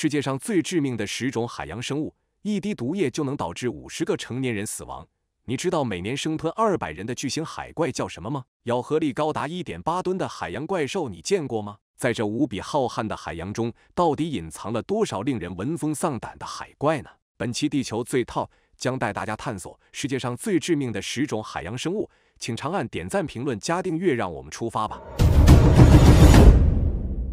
世界上最致命的十种海洋生物，一滴毒液就能导致五十个成年人死亡。你知道每年生吞二百人的巨型海怪叫什么吗？咬合力高达一点八吨的海洋怪兽，你见过吗？在这无比浩瀚的海洋中，到底隐藏了多少令人闻风丧胆的海怪呢？本期地球最套将带大家探索世界上最致命的十种海洋生物，请长按点赞、评论、加订阅，让我们出发吧！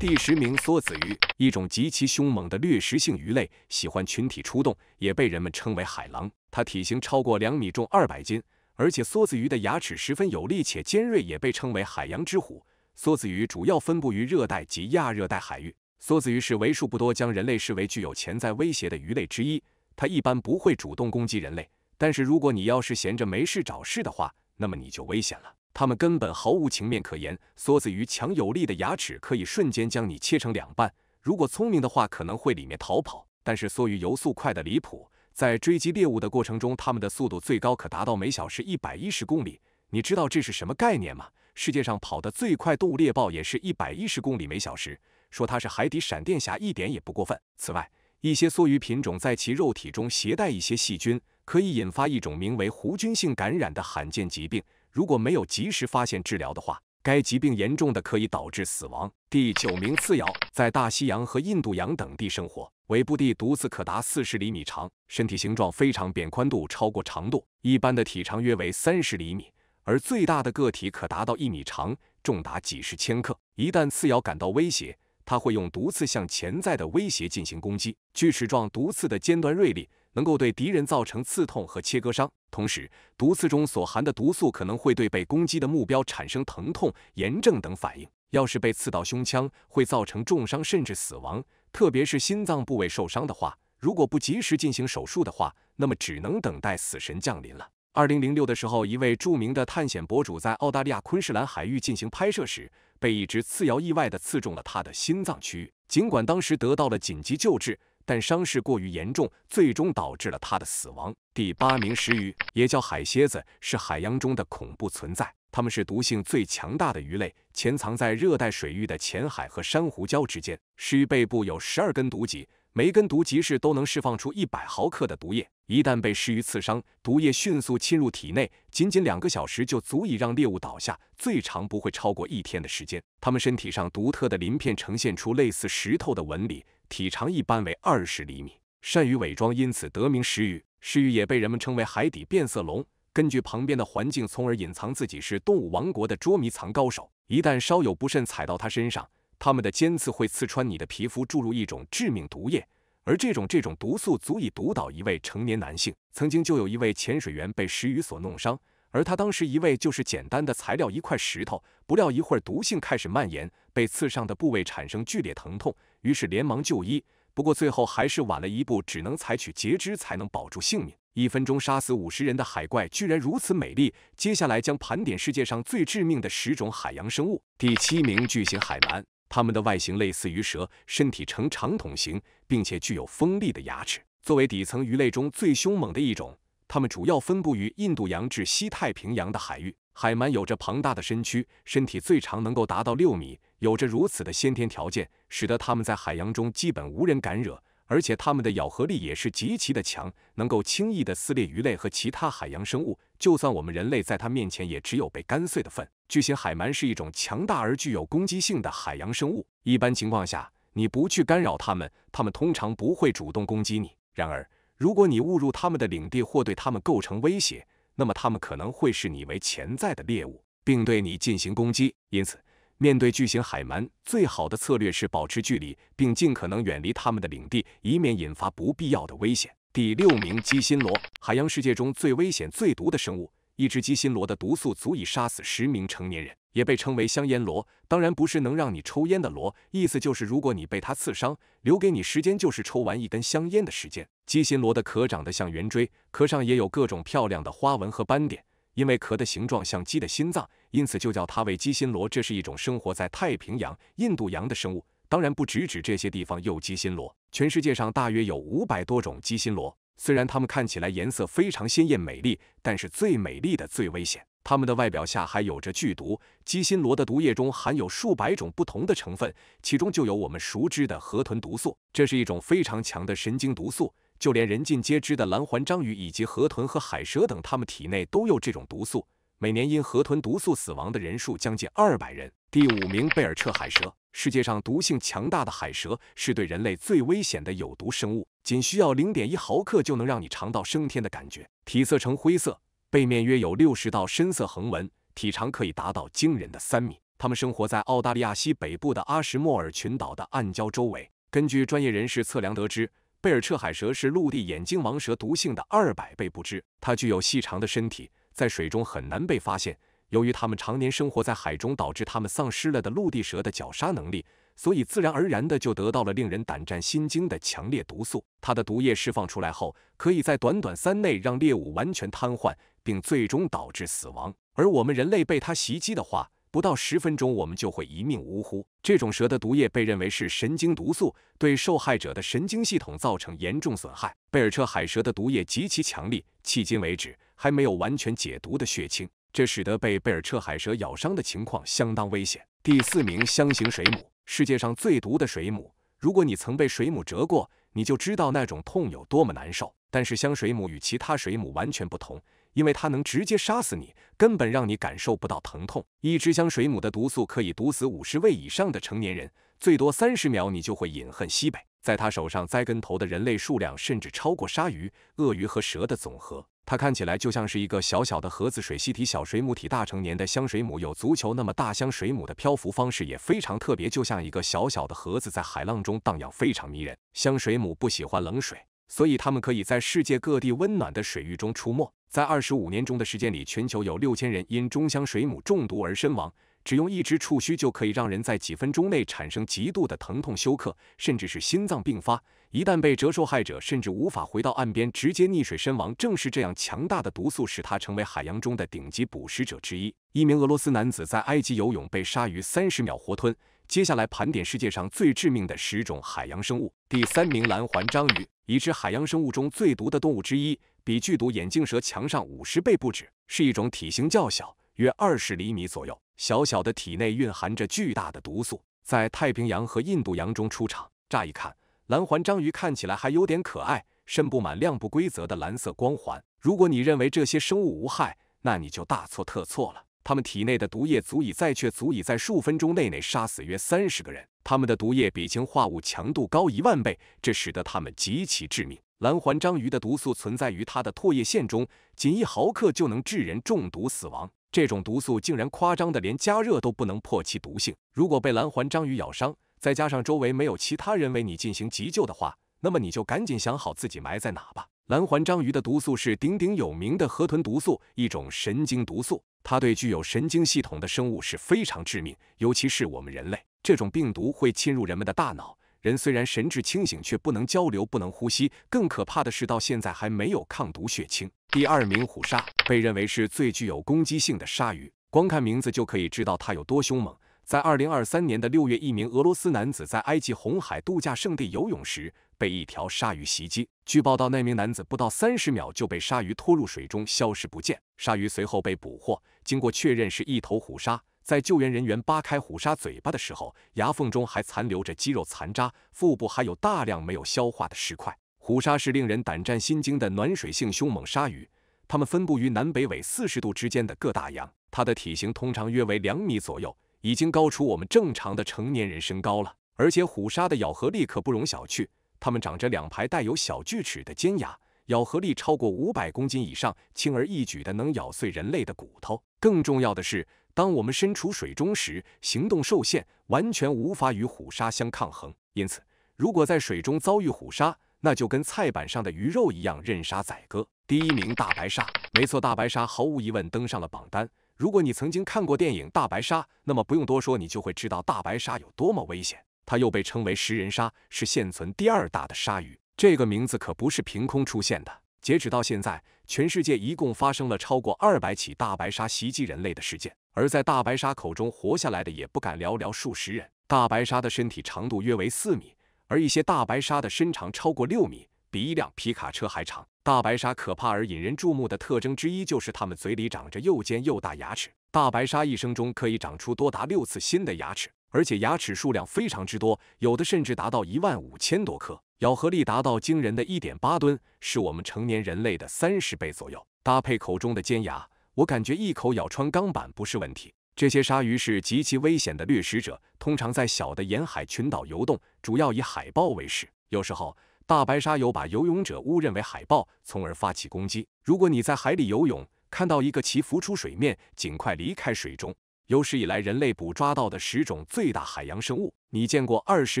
第十名，梭子鱼，一种极其凶猛的掠食性鱼类，喜欢群体出动，也被人们称为海狼。它体型超过两米，重二百斤，而且梭子鱼的牙齿十分有力且尖锐，也被称为海洋之虎。梭子鱼主要分布于热带及亚热带海域。梭子鱼是为数不多将人类视为具有潜在威胁的鱼类之一。它一般不会主动攻击人类，但是如果你要是闲着没事找事的话，那么你就危险了。它们根本毫无情面可言。梭子鱼强有力的牙齿可以瞬间将你切成两半。如果聪明的话，可能会里面逃跑。但是梭鱼游速快的离谱，在追击猎物的过程中，它们的速度最高可达到每小时一百一十公里。你知道这是什么概念吗？世界上跑得最快动物——猎豹，也是一百一十公里每小时。说它是海底闪电侠一点也不过分。此外，一些梭鱼品种在其肉体中携带一些细菌，可以引发一种名为弧菌性感染的罕见疾病。如果没有及时发现治疗的话，该疾病严重的可以导致死亡。第九名刺鳐在大西洋和印度洋等地生活，尾部的毒刺可达四十厘米长，身体形状非常扁，宽度超过长度，一般的体长约为三十厘米，而最大的个体可达到一米长，重达几十千克。一旦刺鳐感到威胁，它会用毒刺向潜在的威胁进行攻击。锯齿状毒刺的尖端锐利，能够对敌人造成刺痛和切割伤。同时，毒刺中所含的毒素可能会对被攻击的目标产生疼痛、炎症等反应。要是被刺到胸腔，会造成重伤甚至死亡。特别是心脏部位受伤的话，如果不及时进行手术的话，那么只能等待死神降临了。二零零六的时候，一位著名的探险博主在澳大利亚昆士兰海域进行拍摄时，被一只刺鳐意外地刺中了他的心脏区域。尽管当时得到了紧急救治。但伤势过于严重，最终导致了他的死亡。第八名石鱼，也叫海蝎子，是海洋中的恐怖存在。它们是毒性最强大的鱼类，潜藏在热带水域的浅海和珊瑚礁之间。石鱼背部有十二根毒棘，每根毒棘是都能释放出一百毫克的毒液。一旦被石鱼刺伤，毒液迅速侵入体内，仅仅两个小时就足以让猎物倒下，最长不会超过一天的时间。它们身体上独特的鳞片呈现出类似石头的纹理。体长一般为二十厘米，善于伪装，因此得名石鱼。石鱼也被人们称为海底变色龙，根据旁边的环境，从而隐藏自己，是动物王国的捉迷藏高手。一旦稍有不慎踩到它身上，它们的尖刺会刺穿你的皮肤，注入一种致命毒液，而这种这种毒素足以毒倒一位成年男性。曾经就有一位潜水员被石鱼所弄伤。而他当时一位就是简单的材料一块石头，不料一会儿毒性开始蔓延，被刺上的部位产生剧烈疼痛，于是连忙就医。不过最后还是晚了一步，只能采取截肢才能保住性命。一分钟杀死五十人的海怪居然如此美丽，接下来将盘点世界上最致命的十种海洋生物。第七名：巨型海鳗。它们的外形类似于蛇，身体呈长筒形，并且具有锋利的牙齿。作为底层鱼类中最凶猛的一种。它们主要分布于印度洋至西太平洋的海域。海鳗有着庞大的身躯，身体最长能够达到六米。有着如此的先天条件，使得它们在海洋中基本无人敢惹。而且它们的咬合力也是极其的强，能够轻易的撕裂鱼类和其他海洋生物。就算我们人类在它面前，也只有被干碎的份。巨型海鳗是一种强大而具有攻击性的海洋生物。一般情况下，你不去干扰它们，它们通常不会主动攻击你。然而，如果你误入他们的领地或对他们构成威胁，那么他们可能会视你为潜在的猎物，并对你进行攻击。因此，面对巨型海鳗，最好的策略是保持距离，并尽可能远离他们的领地，以免引发不必要的危险。第六名，鸡心螺，海洋世界中最危险、最毒的生物。一只鸡心螺的毒素足以杀死十名成年人，也被称为香烟螺。当然，不是能让你抽烟的螺，意思就是如果你被它刺伤，留给你时间就是抽完一根香烟的时间。鸡心螺的壳长得像圆锥，壳上也有各种漂亮的花纹和斑点。因为壳的形状像鸡的心脏，因此就叫它为鸡心螺。这是一种生活在太平洋、印度洋的生物，当然不只指这些地方。有鸡心螺，全世界上大约有五百多种鸡心螺。虽然它们看起来颜色非常鲜艳美丽，但是最美丽的最危险。它们的外表下还有着剧毒。鸡心螺的毒液中含有数百种不同的成分，其中就有我们熟知的河豚毒素，这是一种非常强的神经毒素。就连人尽皆知的蓝环章鱼，以及河豚和海蛇等，它们体内都有这种毒素。每年因河豚毒素死亡的人数将近二百人。第五名，贝尔彻海蛇，世界上毒性强大的海蛇，是对人类最危险的有毒生物。仅需要零点一毫克就能让你尝到升天的感觉。体色呈灰色，背面约有六十道深色横纹，体长可以达到惊人的三米。它们生活在澳大利亚西北部的阿什莫尔群岛的暗礁周围。根据专业人士测量得知。贝尔彻海蛇是陆地眼镜王蛇毒性的二百倍不止，它具有细长的身体，在水中很难被发现。由于它们常年生活在海中，导致它们丧失了的陆地蛇的绞杀能力，所以自然而然的就得到了令人胆战心惊的强烈毒素。它的毒液释放出来后，可以在短短三内让猎物完全瘫痪，并最终导致死亡。而我们人类被它袭击的话，不到十分钟，我们就会一命呜呼。这种蛇的毒液被认为是神经毒素，对受害者的神经系统造成严重损害。贝尔彻海蛇的毒液极其强力，迄今为止还没有完全解毒的血清，这使得被贝尔彻海蛇咬伤的情况相当危险。第四名，香型水母，世界上最毒的水母。如果你曾被水母蛰过，你就知道那种痛有多么难受。但是香水母与其他水母完全不同。因为它能直接杀死你，根本让你感受不到疼痛。一只香水母的毒素可以毒死五十位以上的成年人，最多三十秒你就会饮恨西北。在它手上栽跟头的人类数量，甚至超过鲨鱼、鳄鱼和蛇的总和。它看起来就像是一个小小的盒子，水系体、小水母体、大成年的香水母有足球那么大。香水母的漂浮方式也非常特别，就像一个小小的盒子在海浪中荡漾，非常迷人。香水母不喜欢冷水。所以它们可以在世界各地温暖的水域中出没。在二十五年中的时间里，全球有六千人因中香水母中毒而身亡。只用一只触须就可以让人在几分钟内产生极度的疼痛休克，甚至是心脏病发。一旦被蛰，受害者甚至无法回到岸边，直接溺水身亡。正是这样强大的毒素，使他成为海洋中的顶级捕食者之一。一名俄罗斯男子在埃及游泳被鲨鱼三十秒活吞。接下来盘点世界上最致命的十种海洋生物。第三名：蓝环章鱼。已知海洋生物中最毒的动物之一，比剧毒眼镜蛇强上五十倍不止。是一种体型较小，约二十厘米左右，小小的体内蕴含着巨大的毒素，在太平洋和印度洋中出场。乍一看，蓝环章鱼看起来还有点可爱，身布满亮不规则的蓝色光环。如果你认为这些生物无害，那你就大错特错了。他们体内的毒液足以在却足以在数分钟内内杀死约三十个人。他们的毒液比氰化物强度高一万倍，这使得他们极其致命。蓝环章鱼的毒素存在于它的唾液腺中，仅一毫克就能致人中毒死亡。这种毒素竟然夸张的连加热都不能破其毒性。如果被蓝环章鱼咬伤，再加上周围没有其他人为你进行急救的话，那么你就赶紧想好自己埋在哪吧。蓝环章鱼的毒素是鼎鼎有名的河豚毒素，一种神经毒素，它对具有神经系统的生物是非常致命，尤其是我们人类。这种病毒会侵入人们的大脑，人虽然神志清醒，却不能交流，不能呼吸。更可怕的是，到现在还没有抗毒血清。第二名虎鲨被认为是最具有攻击性的鲨鱼，光看名字就可以知道它有多凶猛。在二零二三年的六月，一名俄罗斯男子在埃及红海度假胜地游泳时。被一条鲨鱼袭击。据报道，那名男子不到三十秒就被鲨鱼拖入水中，消失不见。鲨鱼随后被捕获，经过确认是一头虎鲨。在救援人员扒开虎鲨嘴巴的时候，牙缝中还残留着肌肉残渣，腹部还有大量没有消化的石块。虎鲨是令人胆战心惊的暖水性凶猛鲨鱼，它们分布于南北纬四十度之间的各大洋。它的体型通常约为两米左右，已经高出我们正常的成年人身高了。而且虎鲨的咬合力可不容小觑。它们长着两排带有小锯齿的尖牙，咬合力超过五百公斤以上，轻而易举的能咬碎人类的骨头。更重要的是，当我们身处水中时，行动受限，完全无法与虎鲨相抗衡。因此，如果在水中遭遇虎鲨，那就跟菜板上的鱼肉一样任杀宰割。第一名大白鲨，没错，大白鲨毫无疑问登上了榜单。如果你曾经看过电影《大白鲨》，那么不用多说，你就会知道大白鲨有多么危险。它又被称为食人鲨，是现存第二大的鲨鱼。这个名字可不是凭空出现的。截止到现在，全世界一共发生了超过二百起大白鲨袭击人类的事件，而在大白鲨口中活下来的也不敢寥寥数十人。大白鲨的身体长度约为四米，而一些大白鲨的身长超过六米，比一辆皮卡车还长。大白鲨可怕而引人注目的特征之一就是它们嘴里长着又尖又大牙齿。大白鲨一生中可以长出多达六次新的牙齿。而且牙齿数量非常之多，有的甚至达到一万五千多颗，咬合力达到惊人的一点八吨，是我们成年人类的三十倍左右。搭配口中的尖牙，我感觉一口咬穿钢板不是问题。这些鲨鱼是极其危险的掠食者，通常在小的沿海群岛游动，主要以海豹为食。有时候大白鲨有把游泳者误认为海豹，从而发起攻击。如果你在海里游泳，看到一个鳍浮出水面，尽快离开水中。有史以来人类捕抓到的十种最大海洋生物，你见过二十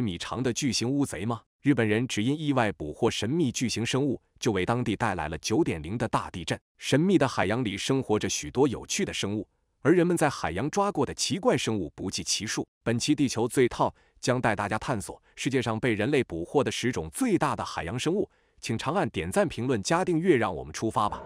米长的巨型乌贼吗？日本人只因意外捕获神秘巨型生物，就为当地带来了九点零的大地震。神秘的海洋里生活着许多有趣的生物，而人们在海洋抓过的奇怪生物不计其数。本期地球最 top 将带大家探索世界上被人类捕获的十种最大的海洋生物，请长按点赞、评论、加订阅，让我们出发吧！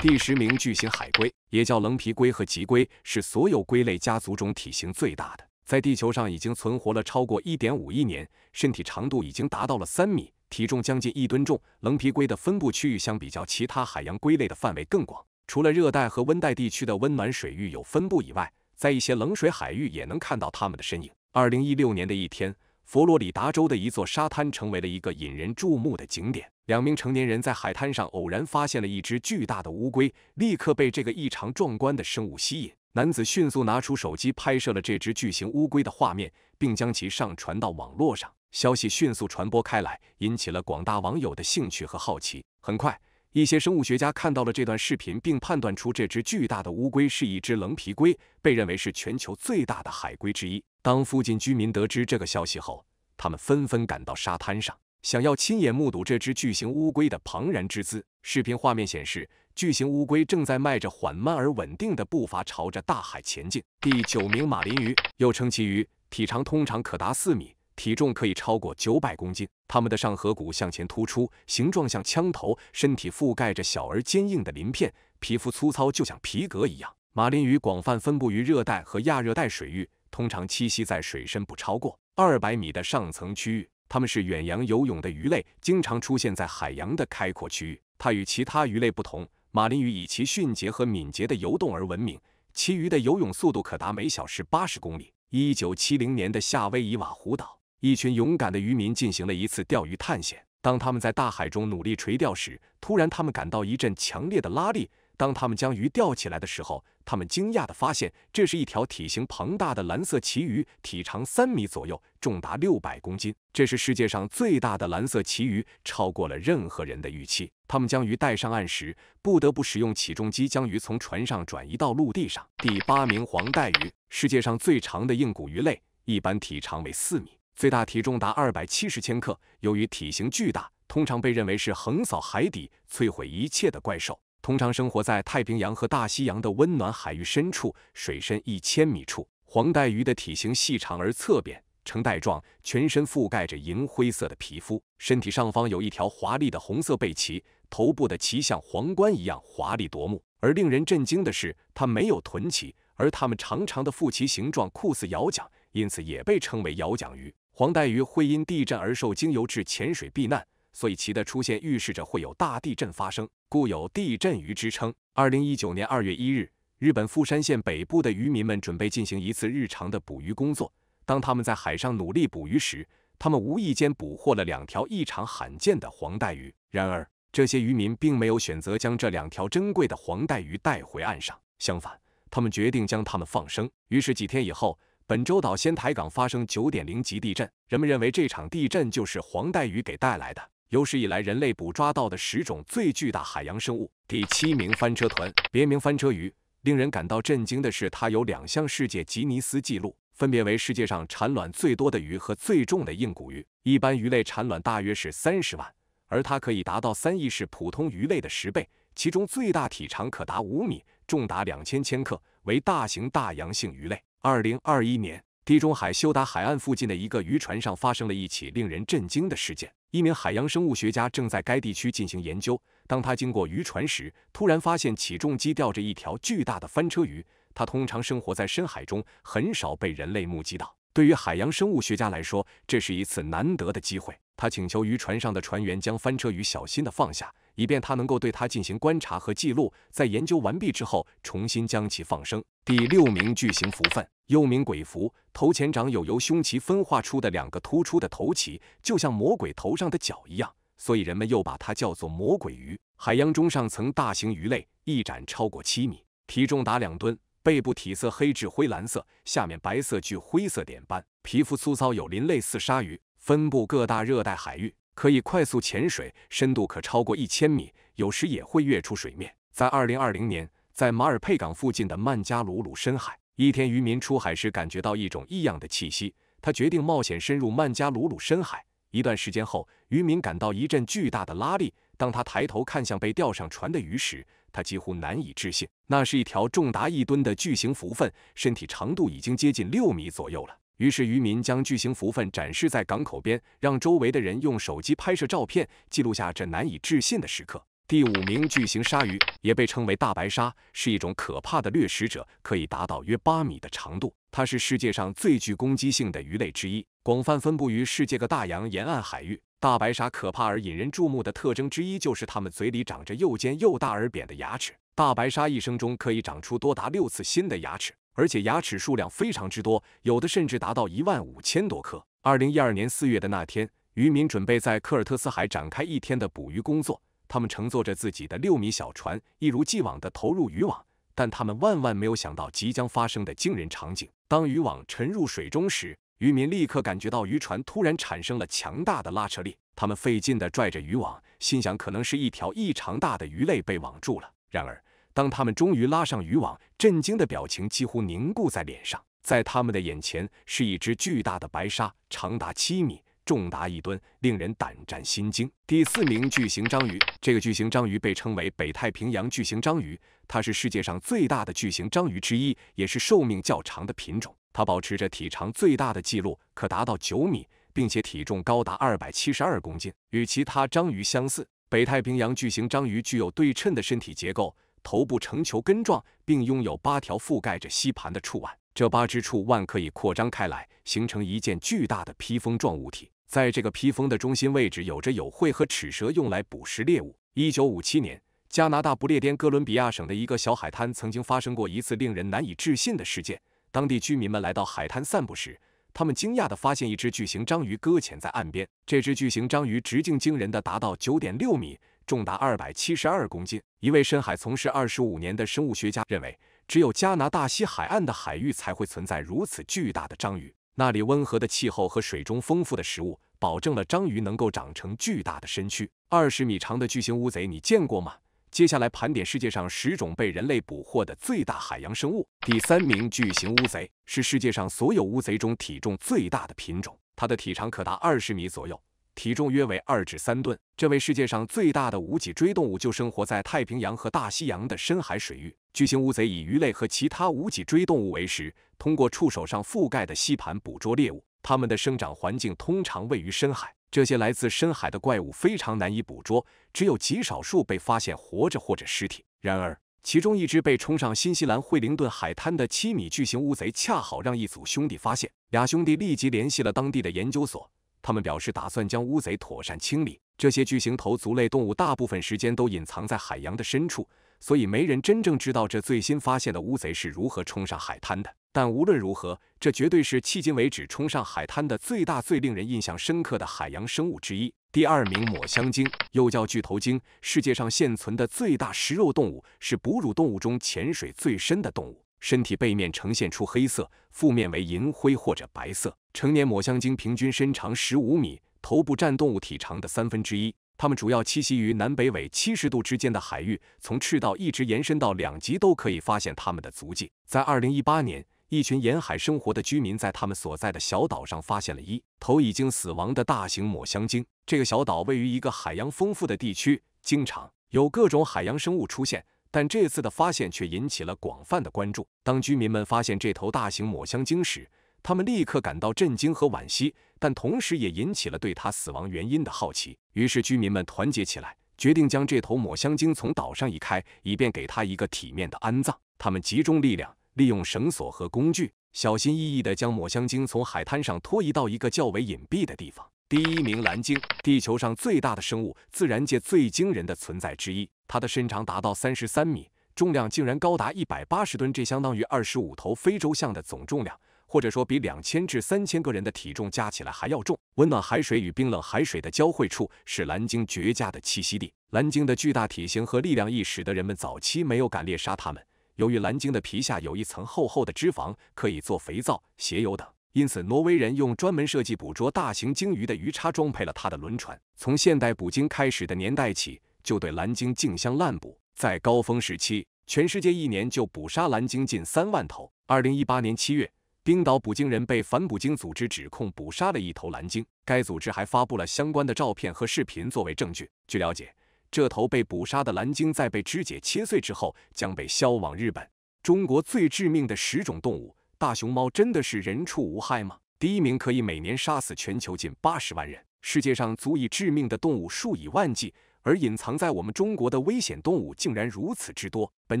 第十名巨型海龟也叫棱皮龟和棘龟，是所有龟类家族中体型最大的。在地球上已经存活了超过一点五亿年，身体长度已经达到了三米，体重将近一吨重。棱皮龟的分布区域相比较其他海洋龟类的范围更广，除了热带和温带地区的温暖水域有分布以外，在一些冷水海域也能看到它们的身影。二零一六年的一天。佛罗里达州的一座沙滩成为了一个引人注目的景点。两名成年人在海滩上偶然发现了一只巨大的乌龟，立刻被这个异常壮观的生物吸引。男子迅速拿出手机拍摄了这只巨型乌龟的画面，并将其上传到网络上。消息迅速传播开来，引起了广大网友的兴趣和好奇。很快，一些生物学家看到了这段视频，并判断出这只巨大的乌龟是一只棱皮龟，被认为是全球最大的海龟之一。当附近居民得知这个消息后，他们纷纷赶到沙滩上，想要亲眼目睹这只巨型乌龟的庞然之姿。视频画面显示，巨型乌龟正在迈着缓慢而稳定的步伐，朝着大海前进。第九名，马林鱼，又称旗鱼，体长通常可达四米，体重可以超过九百公斤。它们的上颌骨向前突出，形状像枪头，身体覆盖着小而坚硬的鳞片，皮肤粗糙，就像皮革一样。马林鱼广泛分布于热带和亚热带水域。通常栖息在水深不超过二百米的上层区域，它们是远洋游泳的鱼类，经常出现在海洋的开阔区域。它与其他鱼类不同，马林鱼以其迅捷和敏捷的游动而闻名，其鱼的游泳速度可达每小时八十公里。一九七零年的夏威夷瓦胡岛，一群勇敢的渔民进行了一次钓鱼探险。当他们在大海中努力垂钓时，突然他们感到一阵强烈的拉力。当他们将鱼钓起来的时候，他们惊讶地发现，这是一条体型庞大的蓝色旗鱼，体长三米左右，重达六百公斤。这是世界上最大的蓝色旗鱼，超过了任何人的预期。他们将鱼带上岸时，不得不使用起重机将鱼从船上转移到陆地上。第八名黄带鱼，世界上最长的硬骨鱼类，一般体长为四米，最大体重达二百七十千克。由于体型巨大，通常被认为是横扫海底、摧毁一切的怪兽。通常生活在太平洋和大西洋的温暖海域深处，水深一千米处。黄带鱼的体型细长而侧扁，呈带状，全身覆盖着银灰色的皮肤，身体上方有一条华丽的红色背鳍，头部的鳍像皇冠一样华丽夺目。而令人震惊的是，它没有臀鳍，而它们长长的腹鳍形状酷似摇桨，因此也被称为摇桨鱼。黄带鱼会因地震而受惊游至浅水避难。所以其的出现预示着会有大地震发生，故有地震鱼之称。二零一九年二月一日，日本富山县北部的渔民们准备进行一次日常的捕鱼工作。当他们在海上努力捕鱼时，他们无意间捕获了两条异常罕见的黄带鱼。然而，这些渔民并没有选择将这两条珍贵的黄带鱼带回岸上，相反，他们决定将它们放生。于是几天以后，本州岛仙台港发生九点零级地震，人们认为这场地震就是黄带鱼给带来的。有史以来人类捕抓到的十种最巨大海洋生物，第七名翻车豚，别名翻车鱼。令人感到震惊的是，它有两项世界吉尼斯纪录，分别为世界上产卵最多的鱼和最重的硬骨鱼。一般鱼类产卵大约是三十万，而它可以达到三亿，是普通鱼类的十倍。其中最大体长可达五米，重达两千千克，为大型大洋性鱼类。二零二一年。地中海休达海岸附近的一个渔船上发生了一起令人震惊的事件。一名海洋生物学家正在该地区进行研究，当他经过渔船时，突然发现起重机吊着一条巨大的翻车鱼。它通常生活在深海中，很少被人类目击到。对于海洋生物学家来说，这是一次难得的机会。他请求渔船上的船员将翻车鱼小心的放下。以便他能够对它进行观察和记录，在研究完毕之后，重新将其放生。第六名巨型蝠鲼，又名鬼蝠，头前长有由胸鳍分化出的两个突出的头鳍，就像魔鬼头上的角一样，所以人们又把它叫做魔鬼鱼。海洋中上层大型鱼类，翼展超过七米，体重达两吨，背部体色黑至灰蓝色，下面白色具灰色点斑，皮肤粗糙有鳞，类似鲨鱼，分布各大热带海域。可以快速潜水，深度可超过一千米，有时也会跃出水面。在二零二零年，在马尔佩港附近的曼加鲁鲁深海，一天渔民出海时感觉到一种异样的气息，他决定冒险深入曼加鲁鲁深海。一段时间后，渔民感到一阵巨大的拉力。当他抬头看向被钓上船的鱼时，他几乎难以置信，那是一条重达一吨的巨型蝠鲼，身体长度已经接近六米左右了。于是渔民将巨型福分展示在港口边，让周围的人用手机拍摄照片，记录下这难以置信的时刻。第五名巨型鲨鱼，也被称为大白鲨，是一种可怕的掠食者，可以达到约八米的长度。它是世界上最具攻击性的鱼类之一，广泛分布于世界各大洋沿岸海域。大白鲨可怕而引人注目的特征之一就是它们嘴里长着又尖又大而扁的牙齿。大白鲨一生中可以长出多达六次新的牙齿。而且牙齿数量非常之多，有的甚至达到一万五千多颗。二零一二年四月的那天，渔民准备在科尔特斯海展开一天的捕鱼工作。他们乘坐着自己的六米小船，一如既往地投入渔网。但他们万万没有想到即将发生的惊人场景。当渔网沉入水中时，渔民立刻感觉到渔船突然产生了强大的拉扯力。他们费劲地拽着渔网，心想可能是一条异常大的鱼类被网住了。然而，当他们终于拉上渔网，震惊的表情几乎凝固在脸上。在他们的眼前是一只巨大的白鲨，长达七米，重达一吨，令人胆战心惊。第四名巨型章鱼，这个巨型章鱼被称为北太平洋巨型章鱼，它是世界上最大的巨型章鱼之一，也是寿命较长的品种。它保持着体长最大的记录，可达到九米，并且体重高达二百七十二公斤。与其他章鱼相似，北太平洋巨型章鱼具有对称的身体结构。头部呈球根状，并拥有八条覆盖着吸盘的触腕，这八只触腕可以扩张开来，形成一件巨大的披风状物体。在这个披风的中心位置，有着有喙和齿舌，用来捕食猎物。一九五七年，加拿大不列颠哥伦比亚省的一个小海滩曾经发生过一次令人难以置信的事件。当地居民们来到海滩散步时，他们惊讶地发现一只巨型章鱼搁浅在岸边。这只巨型章鱼直径惊人的达到九点六米。重达二百七十二公斤。一位深海从事二十五年的生物学家认为，只有加拿大西海岸的海域才会存在如此巨大的章鱼。那里温和的气候和水中丰富的食物，保证了章鱼能够长成巨大的身躯。二十米长的巨型乌贼，你见过吗？接下来盘点世界上十种被人类捕获的最大海洋生物。第三名，巨型乌贼是世界上所有乌贼中体重最大的品种，它的体长可达二十米左右。体重约为二至三吨，这位世界上最大的无脊椎动物就生活在太平洋和大西洋的深海水域。巨型乌贼以鱼类和其他无脊椎动物为食，通过触手上覆盖的吸盘捕捉猎物。它们的生长环境通常位于深海。这些来自深海的怪物非常难以捕捉，只有极少数被发现活着或者尸体。然而，其中一只被冲上新西兰惠灵顿海滩的七米巨型乌贼恰好让一组兄弟发现，俩兄弟立即联系了当地的研究所。他们表示打算将乌贼妥善清理。这些巨型头足类动物大部分时间都隐藏在海洋的深处，所以没人真正知道这最新发现的乌贼是如何冲上海滩的。但无论如何，这绝对是迄今为止冲上海滩的最大、最令人印象深刻的海洋生物之一。第二名抹香鲸，又叫巨头鲸，世界上现存的最大食肉动物，是哺乳动物中潜水最深的动物。身体背面呈现出黑色，腹面为银灰或者白色。成年抹香鲸平均身长十五米，头部占动物体长的三分之一。它们主要栖息于南北纬七十度之间的海域，从赤道一直延伸到两极都可以发现它们的足迹。在二零一八年，一群沿海生活的居民在他们所在的小岛上发现了一头已经死亡的大型抹香鲸。这个小岛位于一个海洋丰富的地区，经常有各种海洋生物出现。但这次的发现却引起了广泛的关注。当居民们发现这头大型抹香鲸时，他们立刻感到震惊和惋惜，但同时也引起了对它死亡原因的好奇。于是，居民们团结起来，决定将这头抹香鲸从岛上移开，以便给它一个体面的安葬。他们集中力量，利用绳索和工具，小心翼翼地将抹香鲸从海滩上拖移到一个较为隐蔽的地方。第一名蓝鲸，地球上最大的生物，自然界最惊人的存在之一。它的身长达到三十三米，重量竟然高达一百八十吨，这相当于二十五头非洲象的总重量，或者说比两千至三千个人的体重加起来还要重。温暖海水与冰冷海水的交汇处是蓝鲸绝佳的栖息地。蓝鲸的巨大体型和力量，亦使得人们早期没有敢猎杀它们。由于蓝鲸的皮下有一层厚厚的脂肪，可以做肥皂、鞋油等。因此，挪威人用专门设计捕捉大型鲸鱼的鱼叉装配了他的轮船。从现代捕鲸开始的年代起，就对蓝鲸竞相滥捕。在高峰时期，全世界一年就捕杀蓝鲸近三万头。2018年7月，冰岛捕鲸人被反捕鲸组织指控捕杀了一头蓝鲸，该组织还发布了相关的照片和视频作为证据。据了解，这头被捕杀的蓝鲸在被肢解切碎之后，将被销往日本、中国最致命的十种动物。大熊猫真的是人畜无害吗？第一名可以每年杀死全球近八十万人。世界上足以致命的动物数以万计，而隐藏在我们中国的危险动物竟然如此之多。本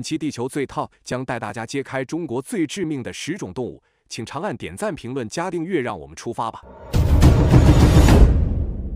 期地球最套将带大家揭开中国最致命的十种动物，请长按点赞、评论、加订阅，让我们出发吧。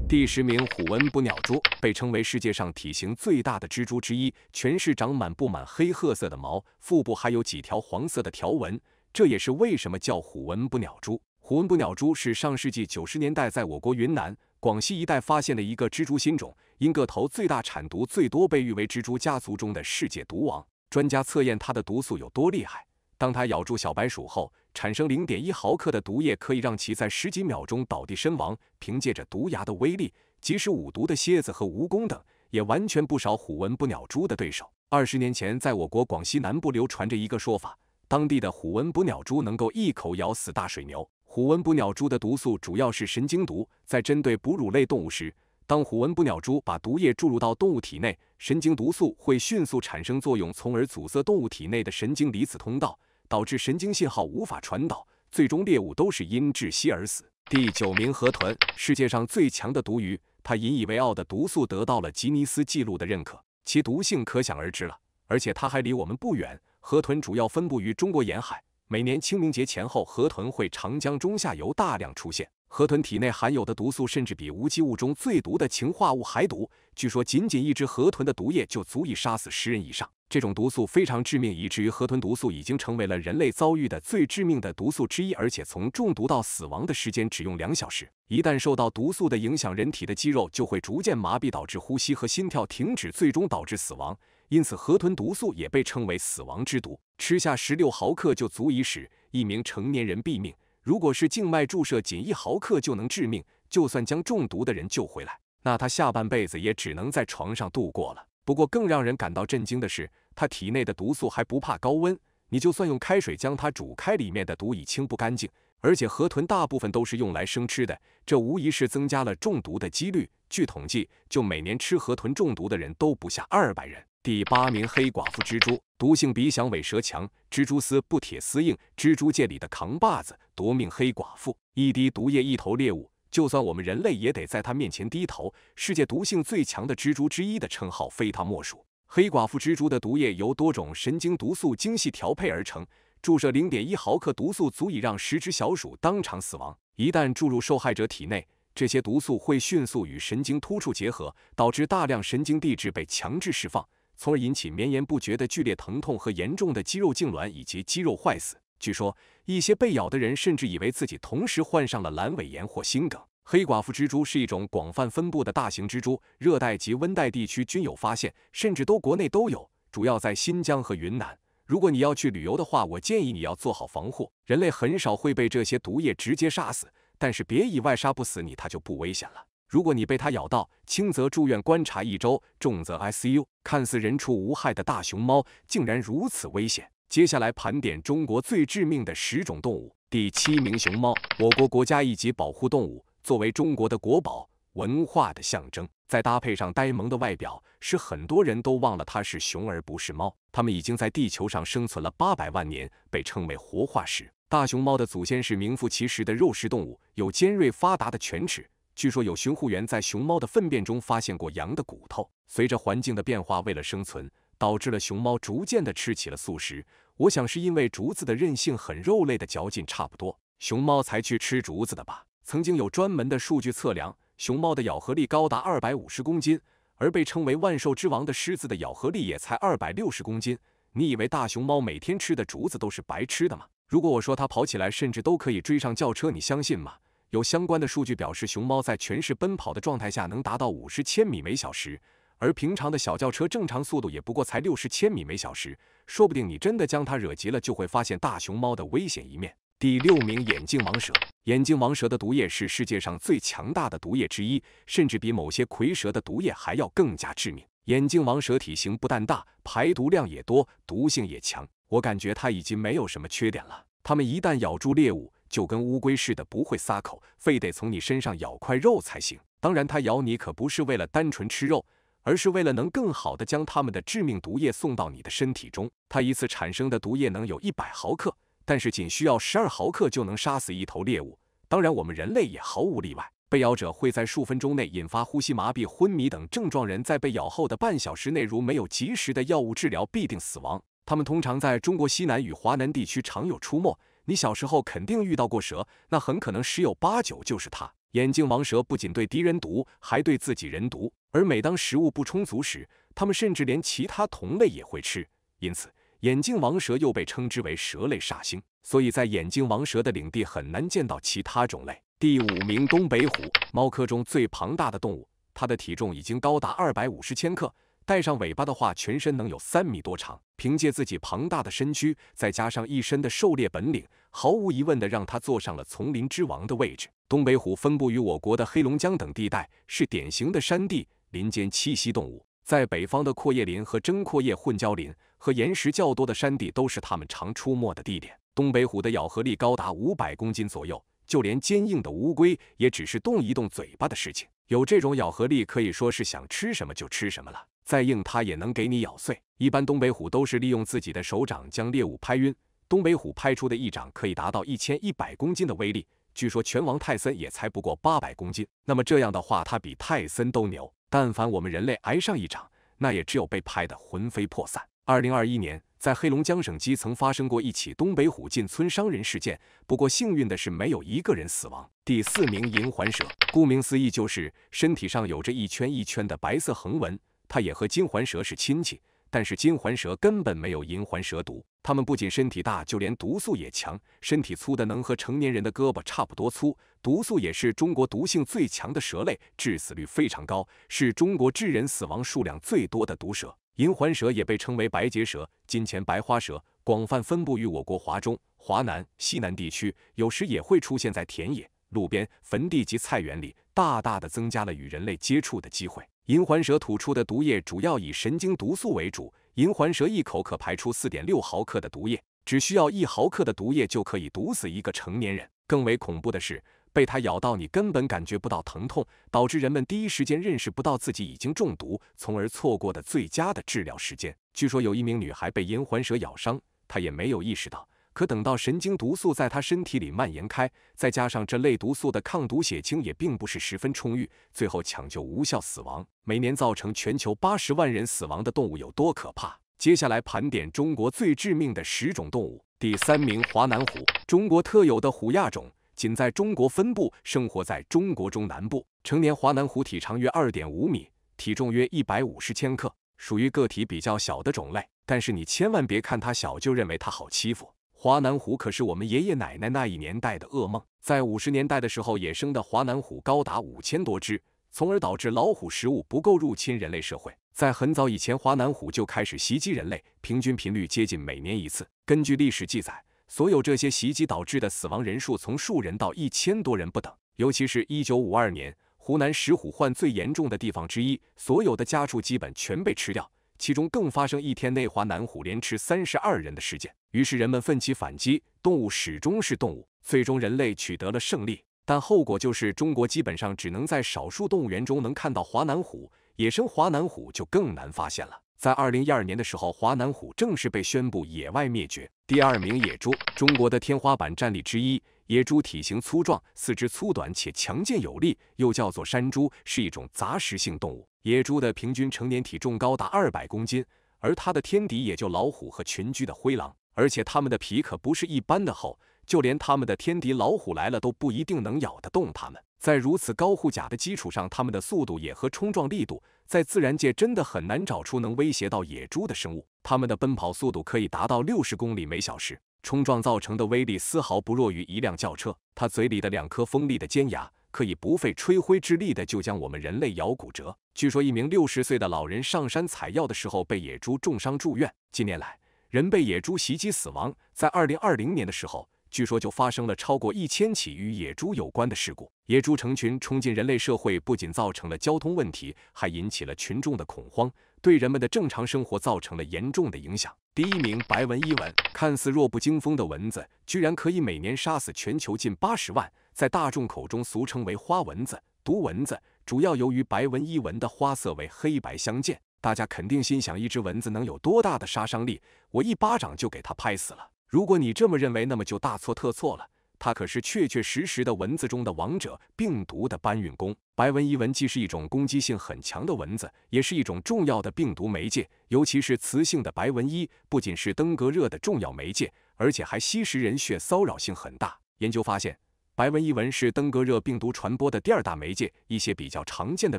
第十名虎纹捕鸟蛛被称为世界上体型最大的蜘蛛之一，全是长满布满黑褐色的毛，腹部还有几条黄色的条纹。这也是为什么叫虎纹不鸟蛛。虎纹不鸟蛛是上世纪九十年代在我国云南、广西一带发现的一个蜘蛛新种，因个头最大、产毒最多，被誉为蜘蛛家族中的世界毒王。专家测验它的毒素有多厉害，当它咬住小白鼠后，产生零点一毫克的毒液，可以让其在十几秒钟倒地身亡。凭借着毒牙的威力，即使五毒的蝎子和蜈蚣等，也完全不少虎纹不鸟蛛的对手。二十年前，在我国广西南部流传着一个说法。当地的虎纹捕鸟蛛能够一口咬死大水牛。虎纹捕鸟蛛的毒素主要是神经毒，在针对哺乳类动物时，当虎纹捕鸟蛛把毒液注入到动物体内，神经毒素会迅速产生作用，从而阻塞动物体内的神经离子通道，导致神经信号无法传导，最终猎物都是因窒息而死。第九名，河豚，世界上最强的毒鱼，它引以为傲的毒素得到了吉尼斯纪录的认可，其毒性可想而知了，而且它还离我们不远。河豚主要分布于中国沿海，每年清明节前后，河豚会长江中下游大量出现。河豚体内含有的毒素甚至比无机物中最毒的氰化物还毒，据说仅仅一只河豚的毒液就足以杀死十人以上。这种毒素非常致命，以至于河豚毒素已经成为了人类遭遇的最致命的毒素之一。而且从中毒到死亡的时间只用两小时。一旦受到毒素的影响，人体的肌肉就会逐渐麻痹，导致呼吸和心跳停止，最终导致死亡。因此，河豚毒素也被称为死亡之毒。吃下十六毫克就足以使一名成年人毙命。如果是静脉注射，仅一毫克就能致命。就算将中毒的人救回来，那他下半辈子也只能在床上度过了。不过，更让人感到震惊的是，他体内的毒素还不怕高温。你就算用开水将它煮开，里面的毒已清不干净。而且，河豚大部分都是用来生吃的，这无疑是增加了中毒的几率。据统计，就每年吃河豚中毒的人都不下二百人。第八名黑寡妇蜘蛛毒性比响尾蛇强，蜘蛛丝不铁丝硬，蜘蛛界里的扛把子，夺命黑寡妇，一滴毒液一头猎物，就算我们人类也得在它面前低头。世界毒性最强的蜘蛛之一的称号非它莫属。黑寡妇蜘蛛的毒液由多种神经毒素精细调配而成，注射零点一毫克毒素足以让十只小鼠当场死亡。一旦注入受害者体内，这些毒素会迅速与神经突触结合，导致大量神经递质被强制释放。从而引起绵延不绝的剧烈疼痛和严重的肌肉痉挛以及肌肉坏死。据说，一些被咬的人甚至以为自己同时患上了阑尾炎或心梗。黑寡妇蜘蛛是一种广泛分布的大型蜘蛛，热带及温带地区均有发现，甚至都国内都有，主要在新疆和云南。如果你要去旅游的话，我建议你要做好防护。人类很少会被这些毒液直接杀死，但是别以外杀不死你，它就不危险了。如果你被它咬到，轻则住院观察一周，重则 ICU。看似人畜无害的大熊猫，竟然如此危险。接下来盘点中国最致命的十种动物，第七名：熊猫。我国国家一级保护动物，作为中国的国宝，文化的象征。再搭配上呆萌的外表，使很多人都忘了它是熊而不是猫。它们已经在地球上生存了八百万年，被称为活化石。大熊猫的祖先是名副其实的肉食动物，有尖锐发达的犬齿。据说有巡护员在熊猫的粪便中发现过羊的骨头。随着环境的变化，为了生存，导致了熊猫逐渐的吃起了素食。我想是因为竹子的韧性很，肉类的嚼劲差不多，熊猫才去吃竹子的吧。曾经有专门的数据测量，熊猫的咬合力高达二百五十公斤，而被称为万兽之王的狮子的咬合力也才二百六十公斤。你以为大熊猫每天吃的竹子都是白吃的吗？如果我说它跑起来甚至都可以追上轿车，你相信吗？有相关的数据表示，熊猫在全市奔跑的状态下能达到五十千米每小时，而平常的小轿车正常速度也不过才六十千米每小时。说不定你真的将它惹急了，就会发现大熊猫的危险一面。第六名，眼镜王蛇。眼镜王蛇的毒液是世界上最强大的毒液之一，甚至比某些蝰蛇的毒液还要更加致命。眼镜王蛇体型不但大，排毒量也多，毒性也强。我感觉它已经没有什么缺点了。它们一旦咬住猎物，就跟乌龟似的，不会撒口，非得从你身上咬块肉才行。当然，它咬你可不是为了单纯吃肉，而是为了能更好的将它们的致命毒液送到你的身体中。它一次产生的毒液能有一百毫克，但是仅需要十二毫克就能杀死一头猎物。当然，我们人类也毫无例外。被咬者会在数分钟内引发呼吸麻痹、昏迷等症状。人在被咬后的半小时内，如没有及时的药物治疗，必定死亡。他们通常在中国西南与华南地区常有出没。你小时候肯定遇到过蛇，那很可能十有八九就是它。眼镜王蛇不仅对敌人毒，还对自己人毒。而每当食物不充足时，它们甚至连其他同类也会吃。因此，眼镜王蛇又被称之为蛇类煞星。所以在眼镜王蛇的领地，很难见到其他种类。第五名，东北虎，猫科中最庞大的动物，它的体重已经高达二百五十千克。带上尾巴的话，全身能有三米多长。凭借自己庞大的身躯，再加上一身的狩猎本领，毫无疑问的让他坐上了丛林之王的位置。东北虎分布于我国的黑龙江等地带，是典型的山地林间栖息动物。在北方的阔叶林和针阔叶混交林和岩石较多的山地，都是它们常出没的地点。东北虎的咬合力高达五百公斤左右，就连坚硬的乌龟，也只是动一动嘴巴的事情。有这种咬合力，可以说是想吃什么就吃什么了。再硬，它也能给你咬碎。一般东北虎都是利用自己的手掌将猎物拍晕。东北虎拍出的一掌可以达到一千一百公斤的威力，据说拳王泰森也才不过八百公斤。那么这样的话，它比泰森都牛。但凡我们人类挨上一掌，那也只有被拍得魂飞魄散。二零二一年，在黑龙江省基层发生过一起东北虎进村伤人事件，不过幸运的是没有一个人死亡。第四名银环蛇，顾名思义就是身体上有着一圈一圈的白色横纹。它也和金环蛇是亲戚，但是金环蛇根本没有银环蛇毒。它们不仅身体大，就连毒素也强，身体粗的能和成年人的胳膊差不多粗，毒素也是中国毒性最强的蛇类，致死率非常高，是中国致人死亡数量最多的毒蛇。银环蛇也被称为白节蛇、金钱白花蛇，广泛分布于我国华中、华南、西南地区，有时也会出现在田野、路边、坟地及菜园里，大大的增加了与人类接触的机会。银环蛇吐出的毒液主要以神经毒素为主，银环蛇一口可排出四点六毫克的毒液，只需要一毫克的毒液就可以毒死一个成年人。更为恐怖的是，被它咬到你根本感觉不到疼痛，导致人们第一时间认识不到自己已经中毒，从而错过的最佳的治疗时间。据说有一名女孩被银环蛇咬伤，她也没有意识到。可等到神经毒素在它身体里蔓延开，再加上这类毒素的抗毒血清也并不是十分充裕，最后抢救无效死亡。每年造成全球八十万人死亡的动物有多可怕？接下来盘点中国最致命的十种动物。第三名，华南虎，中国特有的虎亚种，仅在中国分布，生活在中国中南部。成年华南虎体长约二点五米，体重约一百五十千克，属于个体比较小的种类。但是你千万别看它小就认为它好欺负。华南虎可是我们爷爷奶奶那一年代的噩梦。在五十年代的时候，野生的华南虎高达五千多只，从而导致老虎食物不够，入侵人类社会。在很早以前，华南虎就开始袭击人类，平均频率接近每年一次。根据历史记载，所有这些袭击导致的死亡人数从数人到一千多人不等。尤其是1952年，湖南石虎患最严重的地方之一，所有的家畜基本全被吃掉。其中更发生一天内华南虎连吃三十二人的事件，于是人们奋起反击。动物始终是动物，最终人类取得了胜利，但后果就是中国基本上只能在少数动物园中能看到华南虎，野生华南虎就更难发现了。在二零一二年的时候，华南虎正式被宣布野外灭绝。第二名野猪，中国的天花板战力之一。野猪体型粗壮，四肢粗短且强健有力，又叫做山猪，是一种杂食性动物。野猪的平均成年体重高达二百公斤，而它的天敌也就老虎和群居的灰狼。而且它们的皮可不是一般的厚，就连它们的天敌老虎来了都不一定能咬得动它们。在如此高护甲的基础上，它们的速度也和冲撞力度，在自然界真的很难找出能威胁到野猪的生物。它们的奔跑速度可以达到六十公里每小时。冲撞造成的威力丝毫不弱于一辆轿车。它嘴里的两颗锋利的尖牙，可以不费吹灰之力的就将我们人类咬骨折。据说，一名六十岁的老人上山采药的时候被野猪重伤住院。近年来，人被野猪袭击死亡，在二零二零年的时候，据说就发生了超过一千起与野猪有关的事故。野猪成群冲进人类社会，不仅造成了交通问题，还引起了群众的恐慌。对人们的正常生活造成了严重的影响。第一名，白纹伊蚊，看似弱不禁风的蚊子，居然可以每年杀死全球近八十万。在大众口中俗称为花蚊子、毒蚊子，主要由于白纹伊蚊的花色为黑白相间。大家肯定心想，一只蚊子能有多大的杀伤力？我一巴掌就给它拍死了。如果你这么认为，那么就大错特错了。它可是确确实实的蚊子中的王者，病毒的搬运工。白纹伊蚊既是一种攻击性很强的蚊子，也是一种重要的病毒媒介。尤其是雌性的白纹伊，不仅是登革热的重要媒介，而且还吸食人血，骚扰性很大。研究发现，白纹伊蚊是登革热病毒传播的第二大媒介。一些比较常见的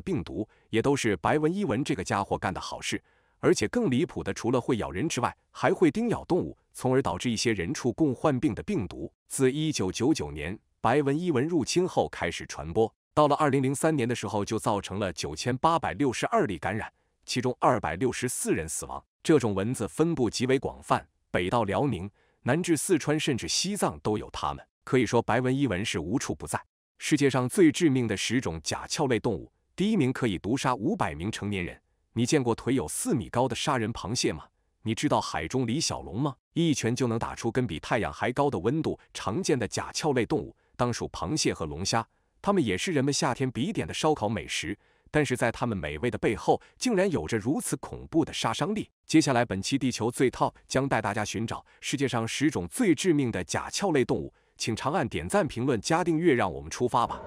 病毒，也都是白纹伊蚊这个家伙干的好事。而且更离谱的，除了会咬人之外，还会叮咬动物，从而导致一些人畜共患病的病毒。自一九九九年白文伊蚊入侵后开始传播，到了二零零三年的时候就造成了九千八百六十二例感染，其中二百六十四人死亡。这种蚊子分布极为广泛，北到辽宁，南至四川，甚至西藏都有它们。可以说，白文伊蚊是无处不在。世界上最致命的十种甲壳类动物，第一名可以毒杀五百名成年人。你见过腿有四米高的杀人螃蟹吗？你知道海中李小龙吗？一拳就能打出跟比太阳还高的温度。常见的甲壳类动物当属螃蟹和龙虾，它们也是人们夏天必点的烧烤美食。但是在它们美味的背后，竟然有着如此恐怖的杀伤力。接下来，本期地球最套将带大家寻找世界上十种最致命的甲壳类动物，请长按点赞、评论、加订阅，让我们出发吧。